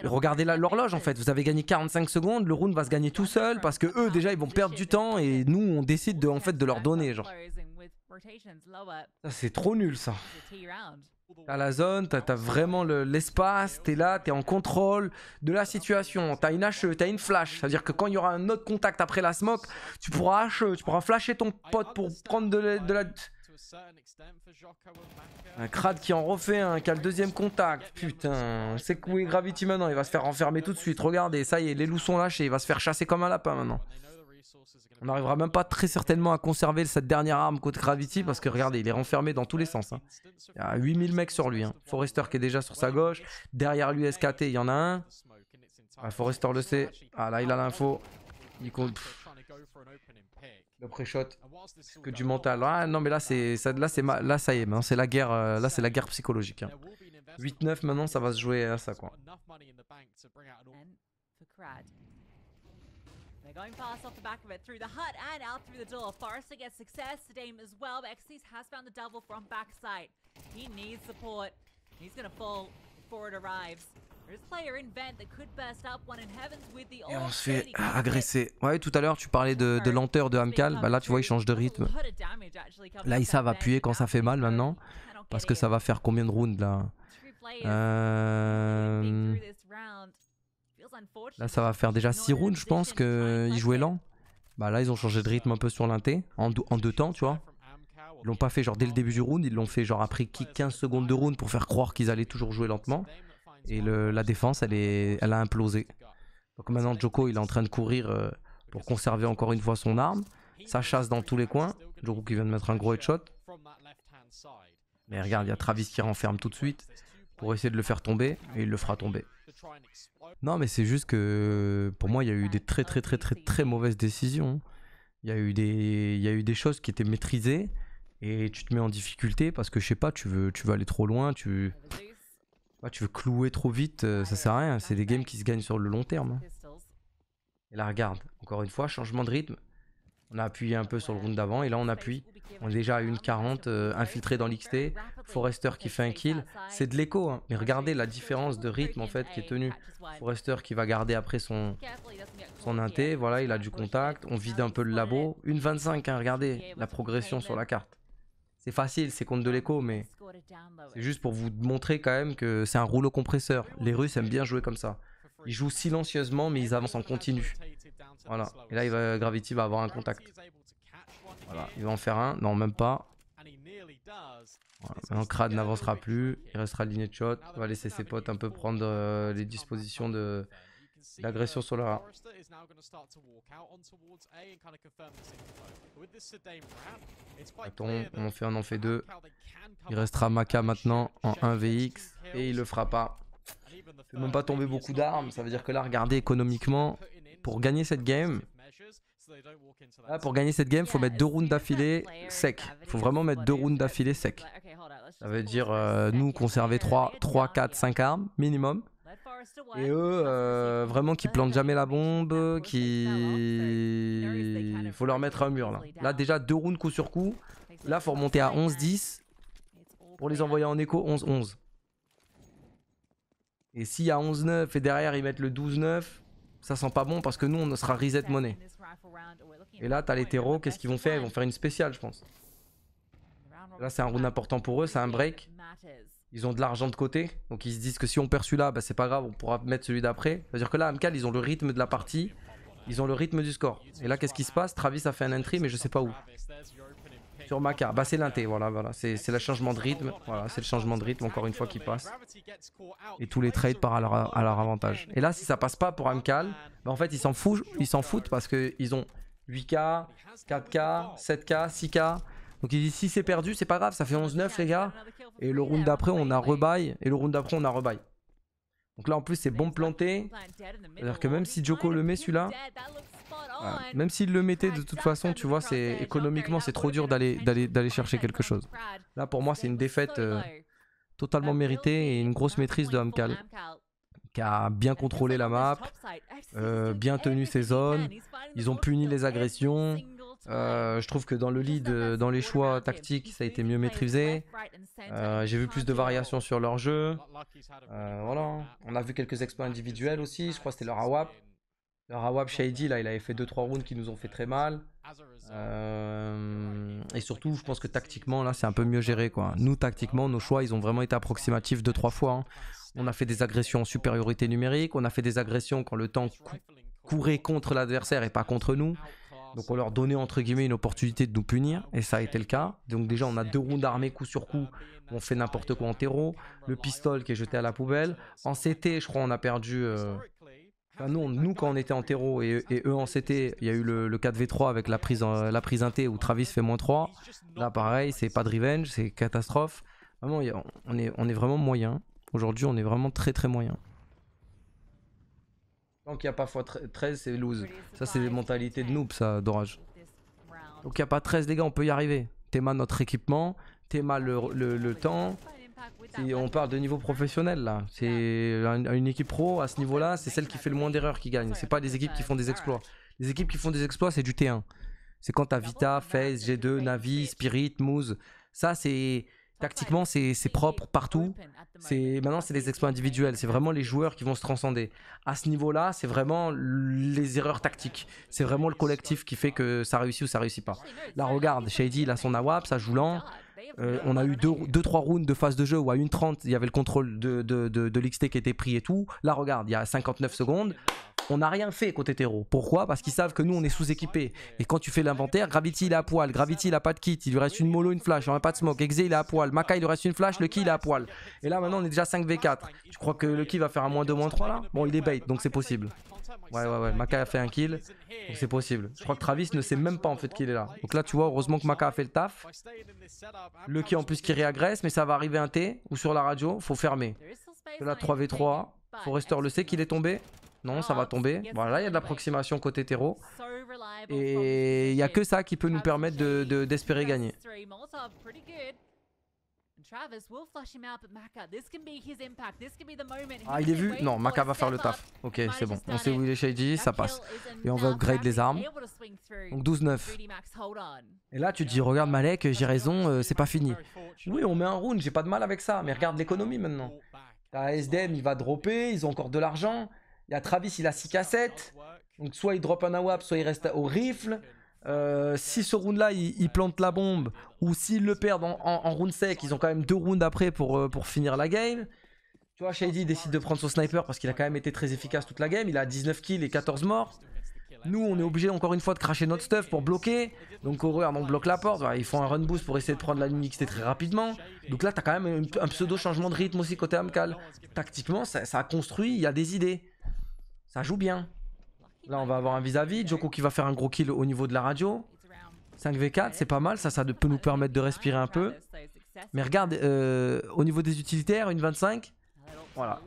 regardez l'horloge, en fait. Vous avez gagné 45 secondes, le round va se gagner tout seul parce que eux, déjà, ils vont perdre du temps et nous, on décide de, en fait, de leur donner, genre. C'est trop nul ça. T'as la zone, t'as vraiment l'espace, t'es là, t'es en contrôle de la situation. T'as une HE, t'as une flash. C'est-à-dire que quand il y aura un autre contact après la smoke, tu pourras HE, tu pourras flasher ton pote pour prendre de la... De la... Un crade qui en refait un, qui a le deuxième contact. Putain, c'est que oui, Gravity maintenant, il va se faire enfermer tout de suite. Regardez, ça y est, les loups sont lâchés, il va se faire chasser comme un lapin maintenant. On n'arrivera même pas très certainement à conserver cette dernière arme contre Gravity parce que regardez, il est renfermé dans tous les sens. Hein. Il y a 8000 mecs sur lui. Hein. Forrester qui est déjà sur sa gauche. Derrière lui, SKT, il y en a un. un Forrester le sait. Ah là, il a l'info. Il compte. Le pré-shot, que du mental. Ah non, mais là, c'est là, c'est là, ça y est. c'est la guerre. Euh, là, c'est la guerre psychologique. 8-9 hein. maintenant, ça va se jouer à ça quoi. They're going fast off the back of it, through the hut and out through the door. Forrester gets success, Sedame as well, but Xyz has found the double from backside. He needs support. He's gonna fall before it arrives. Et on se fait agresser. Ouais, tout à l'heure, tu parlais de, de lenteur de Hamkal. Bah là, tu vois, il change de rythme. Là, ils savent appuyer quand ça fait mal maintenant. Parce que ça va faire combien de rounds là euh... Là, ça va faire déjà 6 rounds, je pense, qu'ils jouaient lent. Bah là, ils ont changé de rythme un peu sur l'inté, en, deux temps, tu vois. Ils l'ont pas fait genre dès le début du round, ils l'ont fait genre après 15 secondes de round pour faire croire qu'ils allaient toujours jouer lentement. Et la défense, elle, est, elle a implosé. Donc maintenant, Joko, il est en train de courir euh, pour conserver encore une fois son arme. Ça chasse dans tous les coins. Joko qui vient de mettre un gros headshot. Mais regarde, il y a Travis qui renferme tout de suite pour essayer de le faire tomber et il le fera tomber. Non mais c'est juste que pour moi il y a eu des très très très très très mauvaises décisions. Il y a eu des, il y eu des choses qui étaient maîtrisées et tu te mets en difficulté parce que je sais pas, tu veux, tu veux aller trop loin, tu, tu veux clouer trop vite, euh, ça sert à rien. C'est des games qui se gagnent sur le long terme. Hein. Et là regarde, encore une fois, changement de rythme. On a appuyé un peu sur le round d'avant et là on appuie. On est déjà à une 40, euh, infiltré dans l'XT. Forester qui fait un kill. C'est de l'écho, hein. mais regardez la différence de rythme en fait qui est tenue. Forester qui va garder après son, son inté. Voilà, il a du contact. On vide un peu le labo. Une 25, hein, regardez la progression sur la carte. C'est facile, c'est contre de l'écho, mais c'est juste pour vous montrer quand même que c'est un rouleau compresseur. Les Russes aiment bien jouer comme ça. Ils jouent silencieusement, mais ils avancent en continu. Voilà. Et là, il va, Gravity va avoir un contact. Voilà, il va en faire un. Non, même pas. Voilà. Maintenant, Crad n'avancera plus. Il restera line de shot. Il va laisser ses potes un peu prendre euh, les dispositions de l'agression sur rat. Attends, on en fait, on en fait deux. Il restera Maka maintenant en 1vx et il le fera pas. Ils n'ont pas tombé beaucoup d'armes. Ça veut dire que là, regardez économiquement, pour gagner cette game, pour gagner cette game, faut mettre deux rounds d'affilée sec. Faut vraiment mettre deux rounds d'affilée sec. Ça veut dire euh, nous conserver 3, 3, 4, 5 armes minimum. Et eux, euh, vraiment, qui plantent jamais la bombe, qui... Il faut leur mettre un mur, là. Là, déjà, deux rounds coup sur coup. Là, faut remonter à 11-10 pour les envoyer en écho, 11-11. Et s'il y a 11-9 et derrière ils mettent le 12-9, ça sent pas bon parce que nous on sera reset monnaie. Et là t'as les terreaux, qu'est-ce qu'ils vont faire Ils vont faire une spéciale je pense. Là c'est un round important pour eux, c'est un break. Ils ont de l'argent de côté, donc ils se disent que si on perd celui-là, bah, c'est pas grave, on pourra mettre celui d'après. C'est-à-dire que là, Amcal, ils ont le rythme de la partie, ils ont le rythme du score. Et là, qu'est-ce qui se passe Travis a fait un entry, mais je sais pas où sur ma carte. Bah c'est l'inté, voilà, voilà. C'est le changement de rythme. Voilà, c'est le changement de rythme encore une fois qui passe. Et tous les trades partent à leur, avantage. Et là, si ça passe pas pour Amcal, bah en fait ils s'en foutent, ils s'en foutent parce que ils ont 8K, 4K, 7K, 6K. Donc il dit si c'est perdu, c'est pas grave, ça fait 11-9 les gars. Et le round d'après on a rebaille. Et le round d'après on a rebaille. Donc là en plus c'est bon planté. C'est-à-dire que même si Joko le met celui-là, même s'il le mettait de toute façon, tu vois, c'est économiquement c'est trop dur d'aller chercher quelque chose. Là pour moi c'est une défaite euh, totalement méritée et une grosse maîtrise de Hamkal qui a bien contrôlé la map, euh, bien tenu ses zones, ils ont puni les agressions. Euh, je trouve que dans le lead, dans les choix tactiques, ça a été mieux maîtrisé. J'ai vu plus de variations sur leur jeu. voilà. On a vu quelques exploits individuels aussi. Je crois que c'était leur AWAP. Alors Awab Shady, là, il avait fait 2-3 rounds qui nous ont fait très mal. Euh, et surtout, je pense que tactiquement, là, c'est un peu mieux géré. Quoi. Nous, tactiquement, nos choix, ils ont vraiment été approximatifs 2-3 fois. Hein. On a fait des agressions en supériorité numérique, on a fait des agressions quand le temps courait contre l'adversaire et pas contre nous. Donc on leur donnait entre guillemets une opportunité de nous punir, et ça a été le cas. Donc déjà on a deux rounds armés coup sur coup, on fait n'importe quoi en terreau, le pistol qui est jeté à la poubelle. En CT je crois on a perdu euh, nous, quand on était en terreau et, eux en CT, il y a eu le, 4v3 avec la prise, euh, la prise t où Travis fait moins 3. Là, pareil, c'est pas de revenge, c'est catastrophe. Vraiment, on est, on est vraiment moyen. Aujourd'hui, on est vraiment très très moyen. Donc, il n'y a pas 13 c'est lose. Ça, c'est des mentalités de noob, ça, d'orage. Donc, il n'y a pas 13, les gars, on peut y arriver. Théma notre équipement, Théma le, le, le temps, on parle de niveau professionnel là, c'est une équipe pro à ce niveau-là, c'est celle qui fait le moins d'erreurs qui gagne. C'est pas des équipes qui font des exploits. Les équipes qui font des exploits, c'est du T1. C'est quand t'as Vita, FaZe, G2, Navi, Spirit, Moose. Ça, c'est tactiquement, c'est propre partout. C'est maintenant, c'est les exploits individuels. C'est vraiment les joueurs qui vont se transcender. À ce niveau-là, c'est vraiment les erreurs tactiques. C'est vraiment le collectif qui fait que ça réussit ou ça réussit pas. Là, regarde, Shady, il a son AWAP, ça joue lent. Euh, on a eu deux, 3 rounds de phase de jeu où à 1.30, il y avait le contrôle de, de l'XT qui était pris et tout. Là, regarde, il y a 59 secondes on n'a rien fait côté terreau. Pourquoi Parce qu'ils savent que nous on est sous-équipés. Et quand tu fais l'inventaire, Gravity il est à poil, Gravity il a pas de kit, il lui reste une mollo, une flash, on a pas de smoke, Exe il est à poil, Maka il lui reste une flash, le ki il est à poil. Et là maintenant on est déjà 5v4. Tu crois que le ki va faire un moins 2, moins 3 là Bon il est bait donc c'est possible. Ouais ouais ouais, Maka a fait un kill, donc c'est possible. Je crois que Travis ne sait même pas en fait qu'il est là. Donc là tu vois, heureusement que Maka a fait le taf. Le ki en plus qui réagresse, mais ça va arriver un T ou sur la radio, faut fermer. Là 3v3. Forrester le sait qu'il est tombé. Non, ça va tomber. Voilà, il y a de l'approximation côté terreau. Et il n'y a que ça qui peut nous permettre d'espérer de, gagner. Ah, il est vu Non, Maka va faire le taf. Ok, c'est bon. On sait où il est Shady, ça passe. Et on va upgrade les armes. Donc 12-9. Et là, tu te dis, regarde Malek, j'ai raison, euh, c'est pas fini. Oui, on met un round, j'ai pas de mal avec ça. Mais regarde l'économie maintenant. T'as SDM, il va dropper, ils ont encore de l'argent. Il y a Travis, il a 6 cassettes. Donc soit il drop un AWAP, soit il reste au rifle. Euh, si ce round-là, il, plante la bombe, ou s'ils le perdent en, round sec, ils ont quand même deux rounds après pour, euh, pour finir la game. Tu vois, Shady décide de prendre son sniper parce qu'il a quand même été très efficace toute la game. Il a 19 kills et 14 morts. Nous, on est obligé encore une fois de cracher notre stuff pour bloquer. Donc, regard, on bloque la porte. ils font un run boost pour essayer de prendre la ligne XT très rapidement. Donc là, t'as quand même un pseudo changement de rythme aussi côté Amcal. Tactiquement, ça, a construit, il y a des idées. Ça joue bien. Là, on va avoir un vis-à-vis. Joko qui va faire un gros kill au niveau de la radio. 5v4, c'est pas mal. Ça, ça peut nous permettre de respirer un peu. Mais regarde, euh, au niveau des utilitaires, une 25. Voilà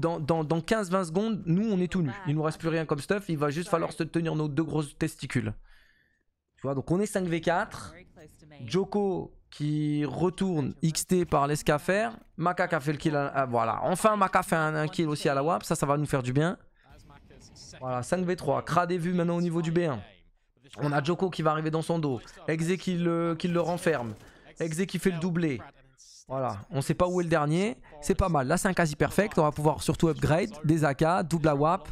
dans, 15-20 secondes, nous, on est tout nu. Il nous reste plus rien comme stuff. Il va juste falloir se tenir nos deux grosses testicules. Tu vois, donc on est 5v4. Joko qui retourne XT par l'escafère. Maka qui a fait le kill. voilà. Enfin, Maka fait un, kill aussi à la WAP. Ça, ça va nous faire du bien. Voilà, 5v3. Kra est vu maintenant au niveau du B1. On a Joko qui va arriver dans son dos. Exe qui le, qui le renferme. Exe qui fait le doublé. Voilà, on sait pas où est le dernier. C'est pas mal. Là, c'est un quasi perfect. On va pouvoir surtout upgrade des AK, double AWP,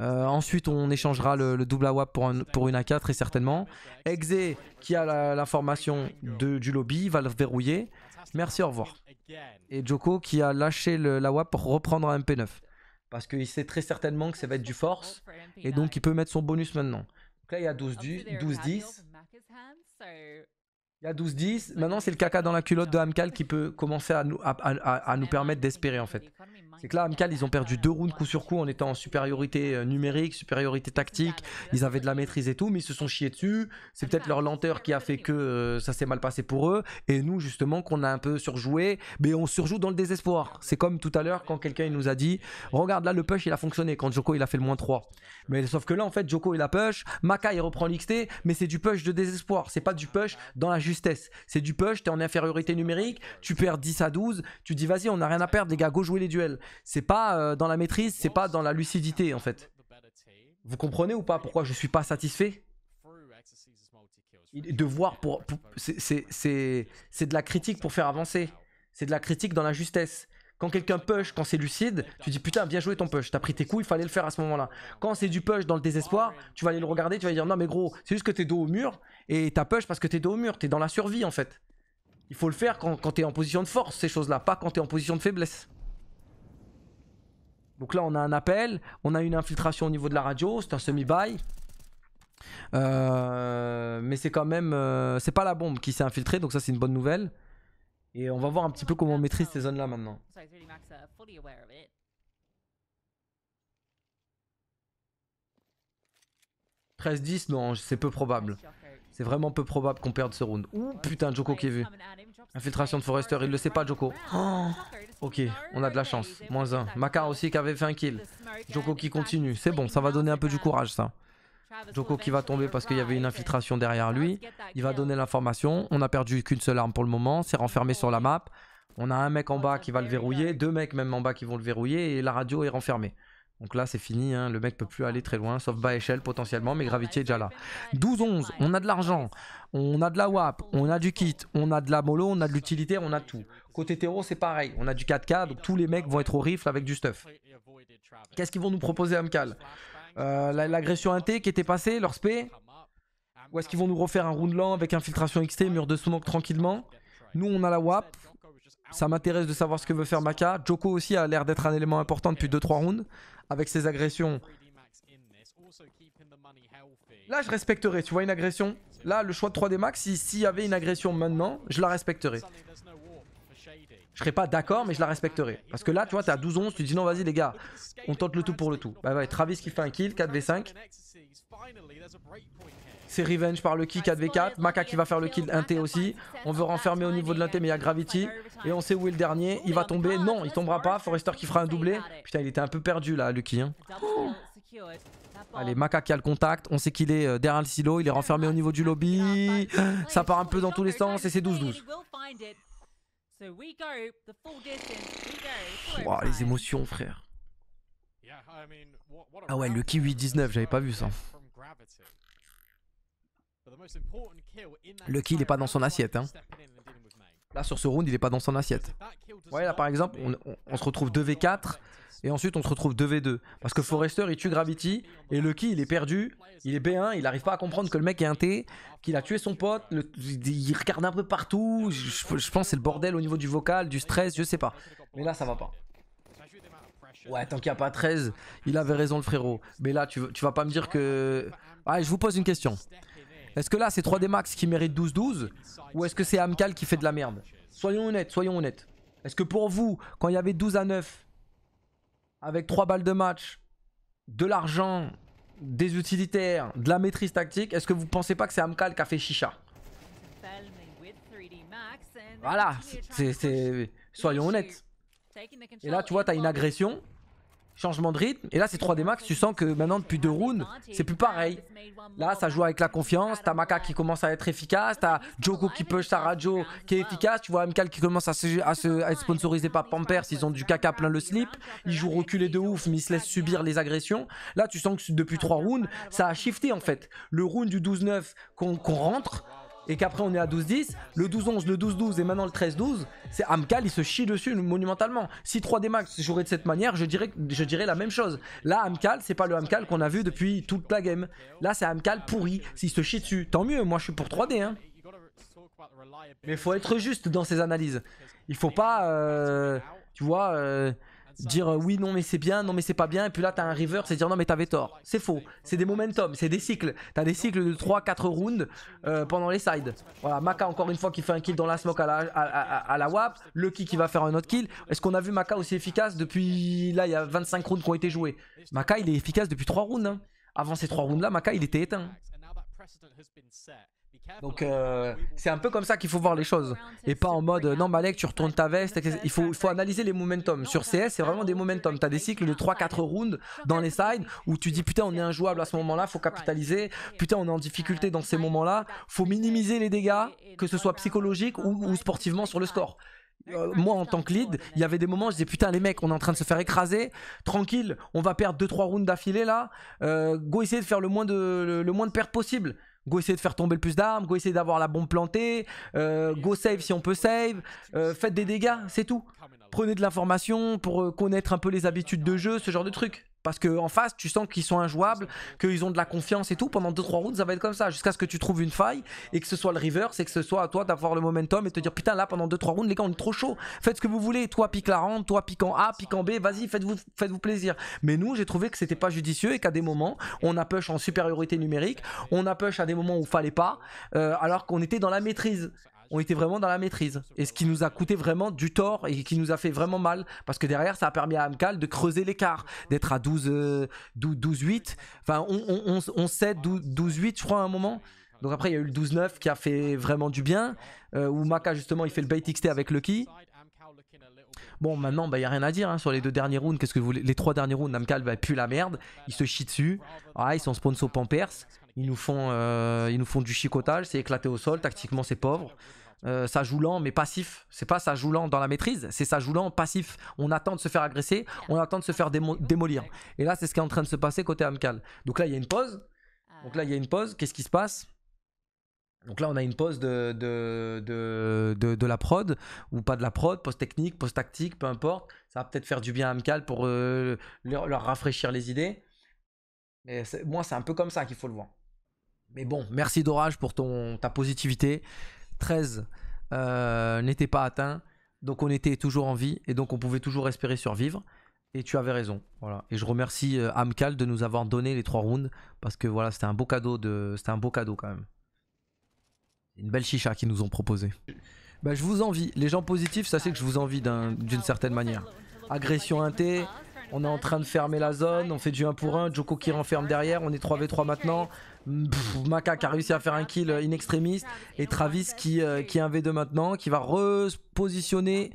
euh, ensuite, on échangera le, double AWAP pour, pour une AK, très certainement. Exe, qui a l'information du lobby, va le verrouiller. Merci, au revoir. Et Joko, qui a lâché la WAP pour reprendre un MP9. Parce qu'il sait très certainement que ça va être du force. Et donc, il peut mettre son bonus maintenant. là, il y a 12-10. Il y a 12-10. Maintenant, c'est le caca dans la culotte de Hamkal qui peut commencer à nous, à nous permettre d'espérer, en fait. C'est que là, Amical, ils ont perdu deux rounds coup sur coup en étant en supériorité euh, numérique, supériorité tactique. Ils avaient de la maîtrise et tout, mais ils se sont chiés dessus. C'est peut-être leur lenteur qui a fait que euh, ça s'est mal passé pour eux. Et nous, justement, qu'on a un peu surjoué. Mais on surjoue dans le désespoir. C'est comme tout à l'heure quand quelqu'un nous a dit Regarde, là, le push, il a fonctionné quand Joko, il a fait le moins 3. Mais sauf que là, en fait, Joko, il a push. Maka, il reprend l'XT, mais c'est du push de désespoir. C'est pas du push dans la justesse. C'est du push, t'es en infériorité numérique, tu perds 10 à 12. Tu dis Vas-y, on n'a rien à perdre, les gars, go jouer les duels c'est pas euh, dans la maîtrise, c'est pas dans la lucidité en fait. Vous comprenez ou pas pourquoi je suis pas satisfait De voir pour, c'est de la critique pour faire avancer. C'est de la critique dans la justesse. Quand quelqu'un push, quand c'est lucide, tu dis putain, bien joué ton push, t'as pris tes coups, il fallait le faire à ce moment-là. Quand c'est du push dans le désespoir, tu vas aller le regarder, tu vas dire non mais gros, c'est juste que t'es dos au mur et t'as push parce que t'es dos au mur, t'es dans la survie en fait. Il faut le faire quand, quand t'es en position de force, ces choses-là, pas quand t'es en position de faiblesse. Donc là, on a un appel, on a une infiltration au niveau de la radio, c'est un semi-buy. Euh, mais c'est quand même. Euh, c'est pas la bombe qui s'est infiltrée, donc ça, c'est une bonne nouvelle. Et on va voir un petit peu comment on maîtrise ces zones-là maintenant. « 13-10, uh, non, c'est peu probable. C'est vraiment peu probable qu'on perde ce round. Ouh, putain, Joko qui est vu. Infiltration de Forester il le sait pas, Joko. Oh. ok, on a de la chance. Moins un Macar aussi qui avait fait un kill. Joko qui continue. C'est bon, ça va donner un peu du courage, ça. Joko qui va tomber parce qu'il y avait une infiltration derrière lui. Il va donner l'information. On a perdu qu'une seule arme pour le moment. C'est renfermé sur la map. On a un mec en bas qui va le verrouiller. Deux mecs même en bas qui vont le verrouiller. Et la radio est renfermée. Donc là, c'est fini, hein. le mec peut plus aller très loin, sauf bas échelle potentiellement, mais gravité est déjà là. 12-11, on a de l'argent, on a de la WAP, on a du kit, on a de la mollo, on a de l'utilité, on a tout. Côté terreau, c'est pareil, on a du 4K, donc tous les mecs vont être au rifle avec du stuff. Qu'est-ce qu'ils vont nous proposer, Amcal euh, L'agression 1 qui était passée, leur spé Ou est-ce qu'ils vont nous refaire un round lent avec infiltration XT, mur de smoke tranquillement Nous, on a la WAP, ça m'intéresse de savoir ce que veut faire Maka. Joko aussi a l'air d'être un élément important depuis 2-3 rounds avec ses agressions. Là, je respecterais, tu vois, une agression. Là, le choix de 3D Max, s'il y avait une agression maintenant, je la respecterais. Je serais pas d'accord, mais je la respecterais. Parce que là, tu vois, t'es à 12-11, tu dis non, vas-y les gars, on tente le tout pour le tout. Bah ouais, Travis qui fait un kill, 4v5. C'est Revenge par le kick 4v4. Maka qui va faire le kill 1T aussi. On veut renfermer au niveau de l'1T mais il y a Gravity. Et on sait où est le dernier. Il va tomber. Non, il tombera pas. Forester qui fera un doublé. Putain, il était un peu perdu là, Lucky. Hein. Allez, Maka qui a le contact. On sait qu'il est euh, derrière le silo. Il est renfermé au niveau du lobby. Ça part un peu dans tous les sens et c'est 12-12. Wow, les émotions, frère. Ah ouais, le 8 19, j'avais pas vu ça. Le kill est pas dans son assiette. Hein. Là, sur ce round, il est pas dans son assiette. Ouais, là, par exemple, on, se retrouve 2v4 et ensuite on se retrouve 2v2. Parce que Forrester, il tue Gravity et Lucky, il est perdu. Il est B1, il arrive pas à comprendre que le mec est un T, qu'il a tué son pote. il regarde un peu partout. Je, pense que c'est le bordel au niveau du vocal, du stress, je sais pas. Mais là, ça va pas. Ouais, tant qu'il n'y a pas 13, il avait raison le frérot. Mais là, tu, tu vas pas me dire que... Ah, je vous pose une question. Est-ce que là c'est 3D Max qui mérite 12-12 ou est-ce que c'est Amcal qui fait de la merde Soyons honnêtes, soyons honnêtes. Est-ce que pour vous, quand il y avait 12 à 9, avec 3 balles de match, de l'argent, des utilitaires, de la maîtrise tactique, est-ce que vous pensez pas que c'est Amcal qui a fait chicha Voilà, c'est... Soyons honnêtes. Et là tu vois, t'as une agression, changement de rythme. Et là, c'est 3D max. Tu sens que maintenant, depuis deux rounds, c'est plus pareil. Là, ça joue avec la confiance. T'as Maka qui commence à être efficace. T'as Joko qui push sa radio qui est efficace. Tu vois MK qui commence à, se, à, se, être sponsorisé par Pampers. Ils ont du caca plein le slip. Ils jouent reculé de ouf, mais ils se laissent subir les agressions. Là, tu sens que depuis trois rounds, ça a shifté en fait. Le round du 12-9 qu'on rentre, et qu'après on est à 12-10, le 12-11, le 12-12 et maintenant le 13-12, c'est Amkal, il se chie dessus monumentalement. Si 3D Max jouerait de cette manière, je dirais, je dirais la même chose. Là, Amkal, c'est pas le Amkal qu'on a vu depuis toute la game. Là, c'est Amkal pourri. S'il se chie dessus, tant mieux, moi je suis pour 3D. Hein. Mais faut être juste dans ses analyses. Il faut pas, euh, tu vois, euh, dire euh, oui, non, mais c'est bien, non, mais c'est pas bien, et puis là, t'as un river, c'est dire non, mais t'avais tort. C'est faux. C'est des momentum, c'est des cycles. T'as des cycles de 3-4 rounds euh, pendant les sides. Voilà, Maka, encore une fois, qui fait un kill dans la smoke à la, à, WAP. Lucky qui va faire un autre kill. Est-ce qu'on a vu Maka aussi efficace depuis. Là, il y a 25 rounds qui ont été joués. Maka, il est efficace depuis 3 rounds. Hein. Avant ces 3 rounds-là, Maka, il était éteint. Donc euh, c'est un peu comme ça qu'il faut voir les choses. Et pas en mode non Malek tu retournes ta veste, Il faut, analyser les momentum. Sur CS c'est vraiment des momentum. as des cycles de 3-4 rounds dans les sides où tu dis putain on est injouable à ce moment là, faut capitaliser, putain on est en difficulté dans ces moments là, faut minimiser les dégâts, que ce soit psychologique ou, sportivement sur le score. Euh, moi en tant que lead, il y avait des moments où je disais putain les mecs on est en train de se faire écraser, tranquille, on va perdre 2-3 rounds d'affilée là, euh, go essayer de faire le moins de, le, le moins de pertes possible. Go essayer de faire tomber le plus d'armes, go essayer d'avoir la bombe plantée, euh, go save si on peut save, euh, faites des dégâts, c'est tout. Prenez de l'information pour euh, connaître un peu les habitudes de jeu, ce genre de truc. Parce qu'en face, tu sens qu'ils sont injouables, qu'ils ont de la confiance et tout. Pendant 2-3 rounds, ça va être comme ça. Jusqu'à ce que tu trouves une faille et que ce soit le reverse et que ce soit à toi d'avoir le momentum et te dire putain, là pendant 2-3 rounds, les gars, on est trop chaud. Faites ce que vous voulez. Toi, pique la rampe, toi, pique en A, pique en B. Vas-y, faites-vous faites -vous plaisir. Mais nous, j'ai trouvé que c'était pas judicieux et qu'à des moments, on a push en supériorité numérique. On a push à des moments où fallait pas, euh, alors qu'on était dans la maîtrise on était vraiment dans la maîtrise. Et ce qui nous a coûté vraiment du tort et qui nous a fait vraiment mal. Parce que derrière, ça a permis à Amcal de creuser l'écart, d'être à 12-8. Euh, enfin, on, on, on, 12-8, je crois, à un moment. Donc après, il y a eu le 12-9 qui a fait vraiment du bien. Euh, où Maka, justement, il fait le bait XT avec Lucky. Bon, maintenant, bah, il bah, n'y a rien à dire hein, sur les deux derniers rounds. Qu'est-ce que vous Les trois derniers rounds, Namkal va bah, pue la merde. Il se chie dessus. Ah, ils sont sponsor Pampers. Ils nous font, euh, ils nous font du chicotage. C'est éclaté au sol. Tactiquement, c'est pauvre. Euh, ça joue lent mais passif. C'est pas ça joue lent dans la maîtrise, c'est ça joue lent passif. On attend de se faire agresser, on attend de se faire démolir. Et là, c'est ce qui est en train de se passer côté Amcal. Donc là, il y a une pause. Donc là, il y a une pause. Qu'est-ce qui se passe donc là, on a une pause de de, de, la prod, ou pas de la prod, post technique, post tactique, peu importe. Ça va peut-être faire du bien à Amcal pour euh, leur, rafraîchir les idées. Mais moi, c'est un peu comme ça qu'il faut le voir. Mais bon, merci Dorage pour ton, ta positivité. 13 euh, n'était pas atteint. Donc on était toujours en vie et donc on pouvait toujours espérer survivre. Et tu avais raison. Voilà. Et je remercie euh, Amkal de nous avoir donné les trois rounds parce que voilà, c'était un beau cadeau de c'était un beau cadeau quand même. Une belle chicha qu'ils nous ont proposé. Bah, je vous envie. Les gens positifs, ça c'est que je vous envie d'une certaine manière. Agression 1T, on est en train de fermer la zone, on fait du 1 pour 1, Joko qui renferme derrière, on est 3v3 maintenant. Maka qui a réussi à faire un kill in extremis et Travis qui, euh, qui est un V2 maintenant, qui va repositionner,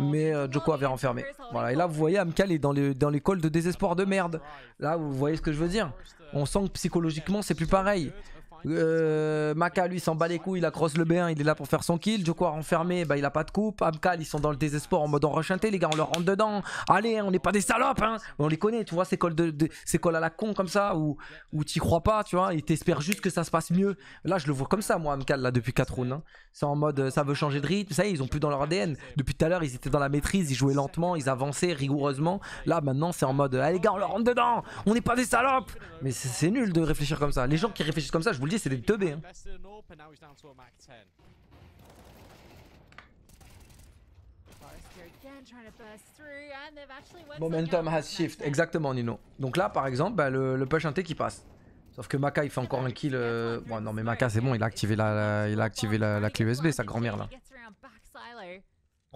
mais euh, Joko avait renfermé. Voilà, et là vous voyez Amkal est dans les, dans les de désespoir de merde. Là vous voyez ce que je veux dire. On sent que psychologiquement c'est plus pareil. Euh, Maka lui s'en bat les couilles, il accroche le B1, il est là pour faire son kill. Joko renfermé, bah il a pas de coupe. Abkal, ils sont dans le désespoir en mode en rechanté, les gars, on leur rentre dedans. Allez, on n'est pas des salopes, hein. On les connaît, tu vois, ces cols, à la con comme ça, Ou où t'y crois pas, tu vois, Ils t'espèrent juste que ça se passe mieux. Là, je le vois comme ça, moi, Amkal, là, depuis 4 rounds. Hein. C'est en mode ça veut changer de rythme, ça y est, ils ont plus dans leur ADN. Depuis tout à l'heure, ils étaient dans la maîtrise, ils jouaient lentement, ils avançaient rigoureusement. Là, maintenant, c'est en mode allez, les gars, on leur rentre dedans, on n'est pas des salopes. Mais c'est nul de réfléchir comme ça. Les gens qui réfléchissent comme ça, je vous c'est des teubés. Hein. Momentum has shift, exactement Nino. Donc là par exemple, bah, le, push push t qui passe. Sauf que Maka il fait encore un kill. Euh, bon non mais Maka c'est bon, il a activé la, il a activé la clé USB sa grand-mère là.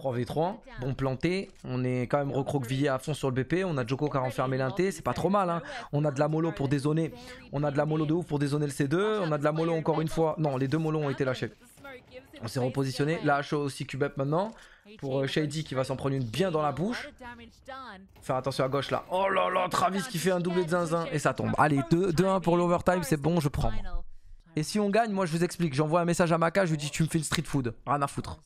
3 V3, bon planté, on est quand même recroquevillé à fond sur le BP, on a Joko qui a renfermé l'inté, c'est pas trop mal hein. On a de la mollo pour dézoner, on a de la mollo de ouf pour dézoner le C2, on a de la mollo encore une fois, non les deux mollo ont été lâchés. On s'est repositionné, là HO aussi up maintenant, pour euh, Shady qui va s'en prendre une bien dans la bouche. Faire attention à gauche là, oh là là Travis qui fait un double de zinzin et ça tombe. Allez 2-1 pour l'overtime, c'est bon je prends. Et si on gagne, moi je vous explique, j'envoie un message à Maka, je lui dis tu me fais une street food, rien à foutre.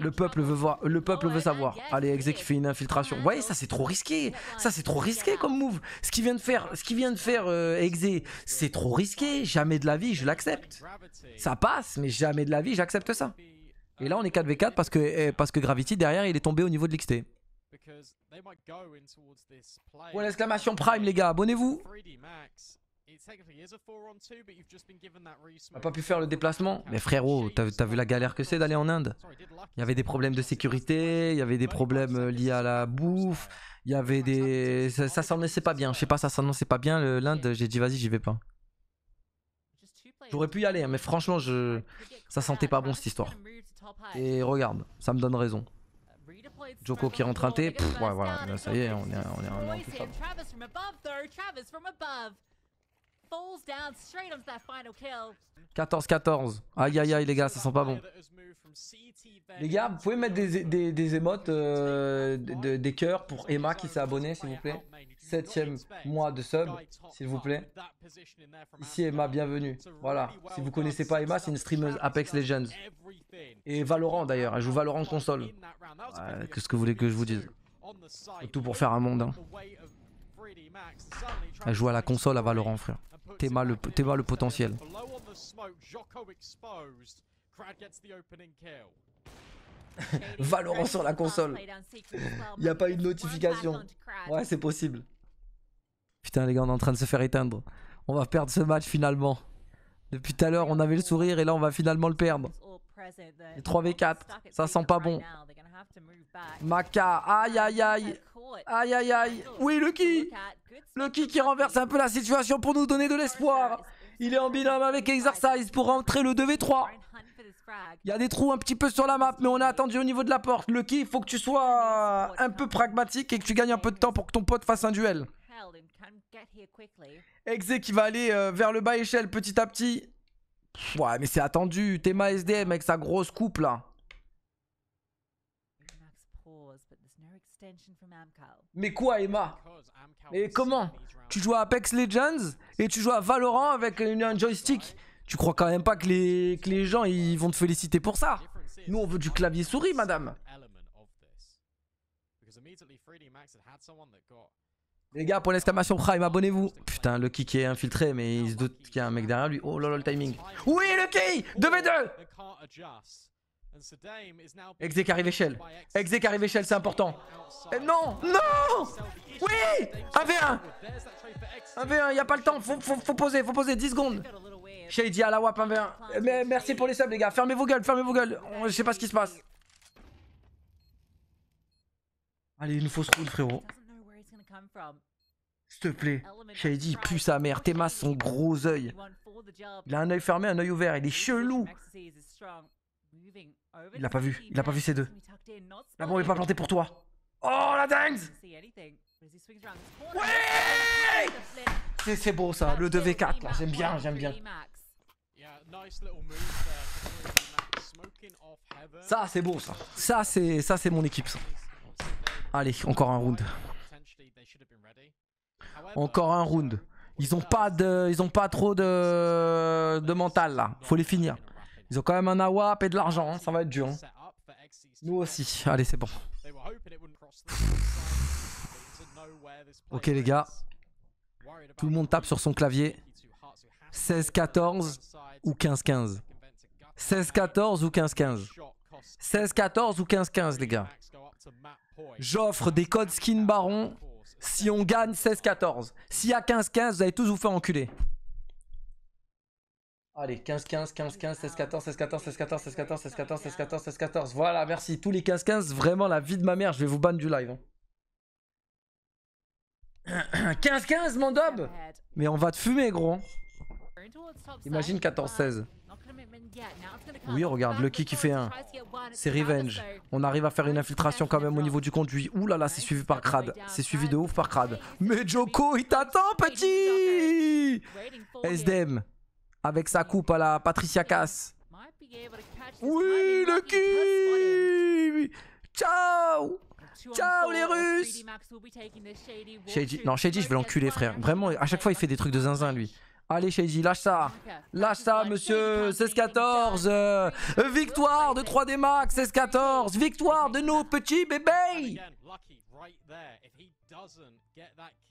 Le peuple veut voir, le peuple veut savoir. Allez, Exe qui fait une infiltration. Vous voyez, ça c'est trop risqué. Ça c'est trop risqué comme move. Ce qu'il vient de faire, ce vient de faire euh, c'est trop risqué. Jamais de la vie, je l'accepte. Ça passe, mais jamais de la vie, j'accepte ça. Et là, on est 4v4 parce que, eh, parce que Gravity, derrière, il est tombé au niveau de l'XT. ouais, l'exclamation Prime, les gars, abonnez-vous. On n'a pas pu faire le déplacement. Mais frérot, t'as vu la galère que c'est d'aller en Inde Il y avait des problèmes de sécurité, il y avait des problèmes euh, liés à la bouffe, il y avait des... Ça, ne s'annonçait pas bien, je sais pas, ça ne pas bien l'Inde, j'ai dit vas-y j'y vais pas. J'aurais pu y aller, hein, mais franchement, je... ça sentait pas bon cette histoire. Et regarde, ça me donne raison. Joko qui rentre un voilà, ça y est, on est, on est, on est, on est 14-14. Aïe aïe aïe les gars, ça sent pas bon. Les gars, vous pouvez mettre des, émotes, euh, des, cœurs pour Emma qui s'est abonnée s'il vous plaît. Septième mois de sub, s'il vous plaît. Ici Emma, bienvenue. Voilà, si vous connaissez pas Emma, c'est une streameuse Apex Legends. Et Valorant d'ailleurs, elle joue Valorant console. Qu'est-ce que vous voulez que je vous dise Tout pour faire un monde. Hein. Elle joue à la console à Valorant frère mal, le, le potentiel. Valorant sur la console. Il n'y a pas eu de notification. Ouais, c'est possible. Putain, les gars, on est en train de se faire éteindre. On va perdre ce match finalement. Depuis tout à l'heure, on avait le sourire et là, on va finalement le perdre. Les 3v4, ça sent pas bon. Maka, um, aïe aïe aïe. Aïe aïe aïe. Oui, Lucky. Lucky qui renverse un peu la situation pour nous donner de l'espoir. Il est en binôme avec Exercise pour rentrer le 2v3. Il y a des trous un petit peu sur la map, mais on a attendu au niveau de la porte. Lucky, il faut que tu sois un peu pragmatique et que tu gagnes un peu de temps pour que ton pote fasse un duel. Exe qui va aller euh, vers le bas échelle petit à petit. Ouais, mais c'est attendu. Théma SDM avec sa grosse coupe là. Mais quoi, Emma Mais comment Tu joues à Apex Legends et tu joues à Valorant avec une, un joystick. Tu crois quand même pas que les, les gens ils vont te féliciter pour ça Nous, on veut du clavier souris, madame. Les gars, pour l'exclamation Prime, abonnez-vous. Putain, le qui est infiltré, mais il se doute qu'il y a un mec derrière lui. Oh là là, le timing. Oui, le 2v2 Exec arrive échelle. Exec arrive échelle, c'est important. Eh, non Non Oui 1v1 1v1, il a pas le temps. Faut, faut, poser, faut poser. 10 secondes. Shady à la WAP 1v1. Mais, merci pour les subs, les gars. Fermez vos gueules, fermez vos gueules. Je sais pas ce qui se passe. Allez, une fausse roule, frérot. S'il te plaît. j'ai dit, il pue sa mère. Théma, son gros œil. Il a un œil fermé, un œil ouvert. Il est chelou. Il l'a pas vu. Il l'a pas vu ces deux. La bombe est pas plantée pour toi. Oh la dingue C'est beau ça, le 2v4 hein. j'aime bien, j'aime bien. Ça c'est beau ça. Ça c'est ça c'est mon équipe Allez, encore un round. Encore un round. Ils ont pas de, ils ont pas trop de, mental là. Faut les finir. Ils ont quand même un AWAP et de l'argent. Hein. Ça va être dur. Hein. Nous aussi. Allez, c'est bon. ok les gars. Tout le monde tape sur son clavier. 16-14 ou 15-15. 16-14 ou 15-15. 16-14 ou 15-15 les gars. J'offre des codes skin baron si on gagne 16-14. S'il y a 15-15, vous allez tous vous faire enculer. Allez, 15, 15, 15, 15, 16, 14, 16, 14, 16, 14, 16, 14, 16, 14, 16, 14, 16, 14. Voilà, merci. Tous les 15, 15, vraiment la vie de ma mère, je vais vous ban du live. 15, hein. 15, mon dob Mais on va te fumer, gros. Hein. Imagine 14, 16. Oui, regarde, Lucky qui fait un. C'est Revenge. On arrive à faire une infiltration quand même au niveau du conduit. Ouh là là, c'est suivi par Crad. C'est suivi de ouf par Crad. Mais Joko, il t'attend, petit SDM. Avec sa coupe à la Patricia Cass. Oui, Lucky Ciao Ciao les Russes non, Shady, je vais l'enculer, frère. Vraiment, à chaque fois, il fait des trucs de zinzin, lui. Allez Shady, lâche ça Lâche ça monsieur 16-14 euh, Victoire de 3D Max 16-14 Victoire de nos petits bébés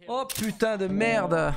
Oh putain de merde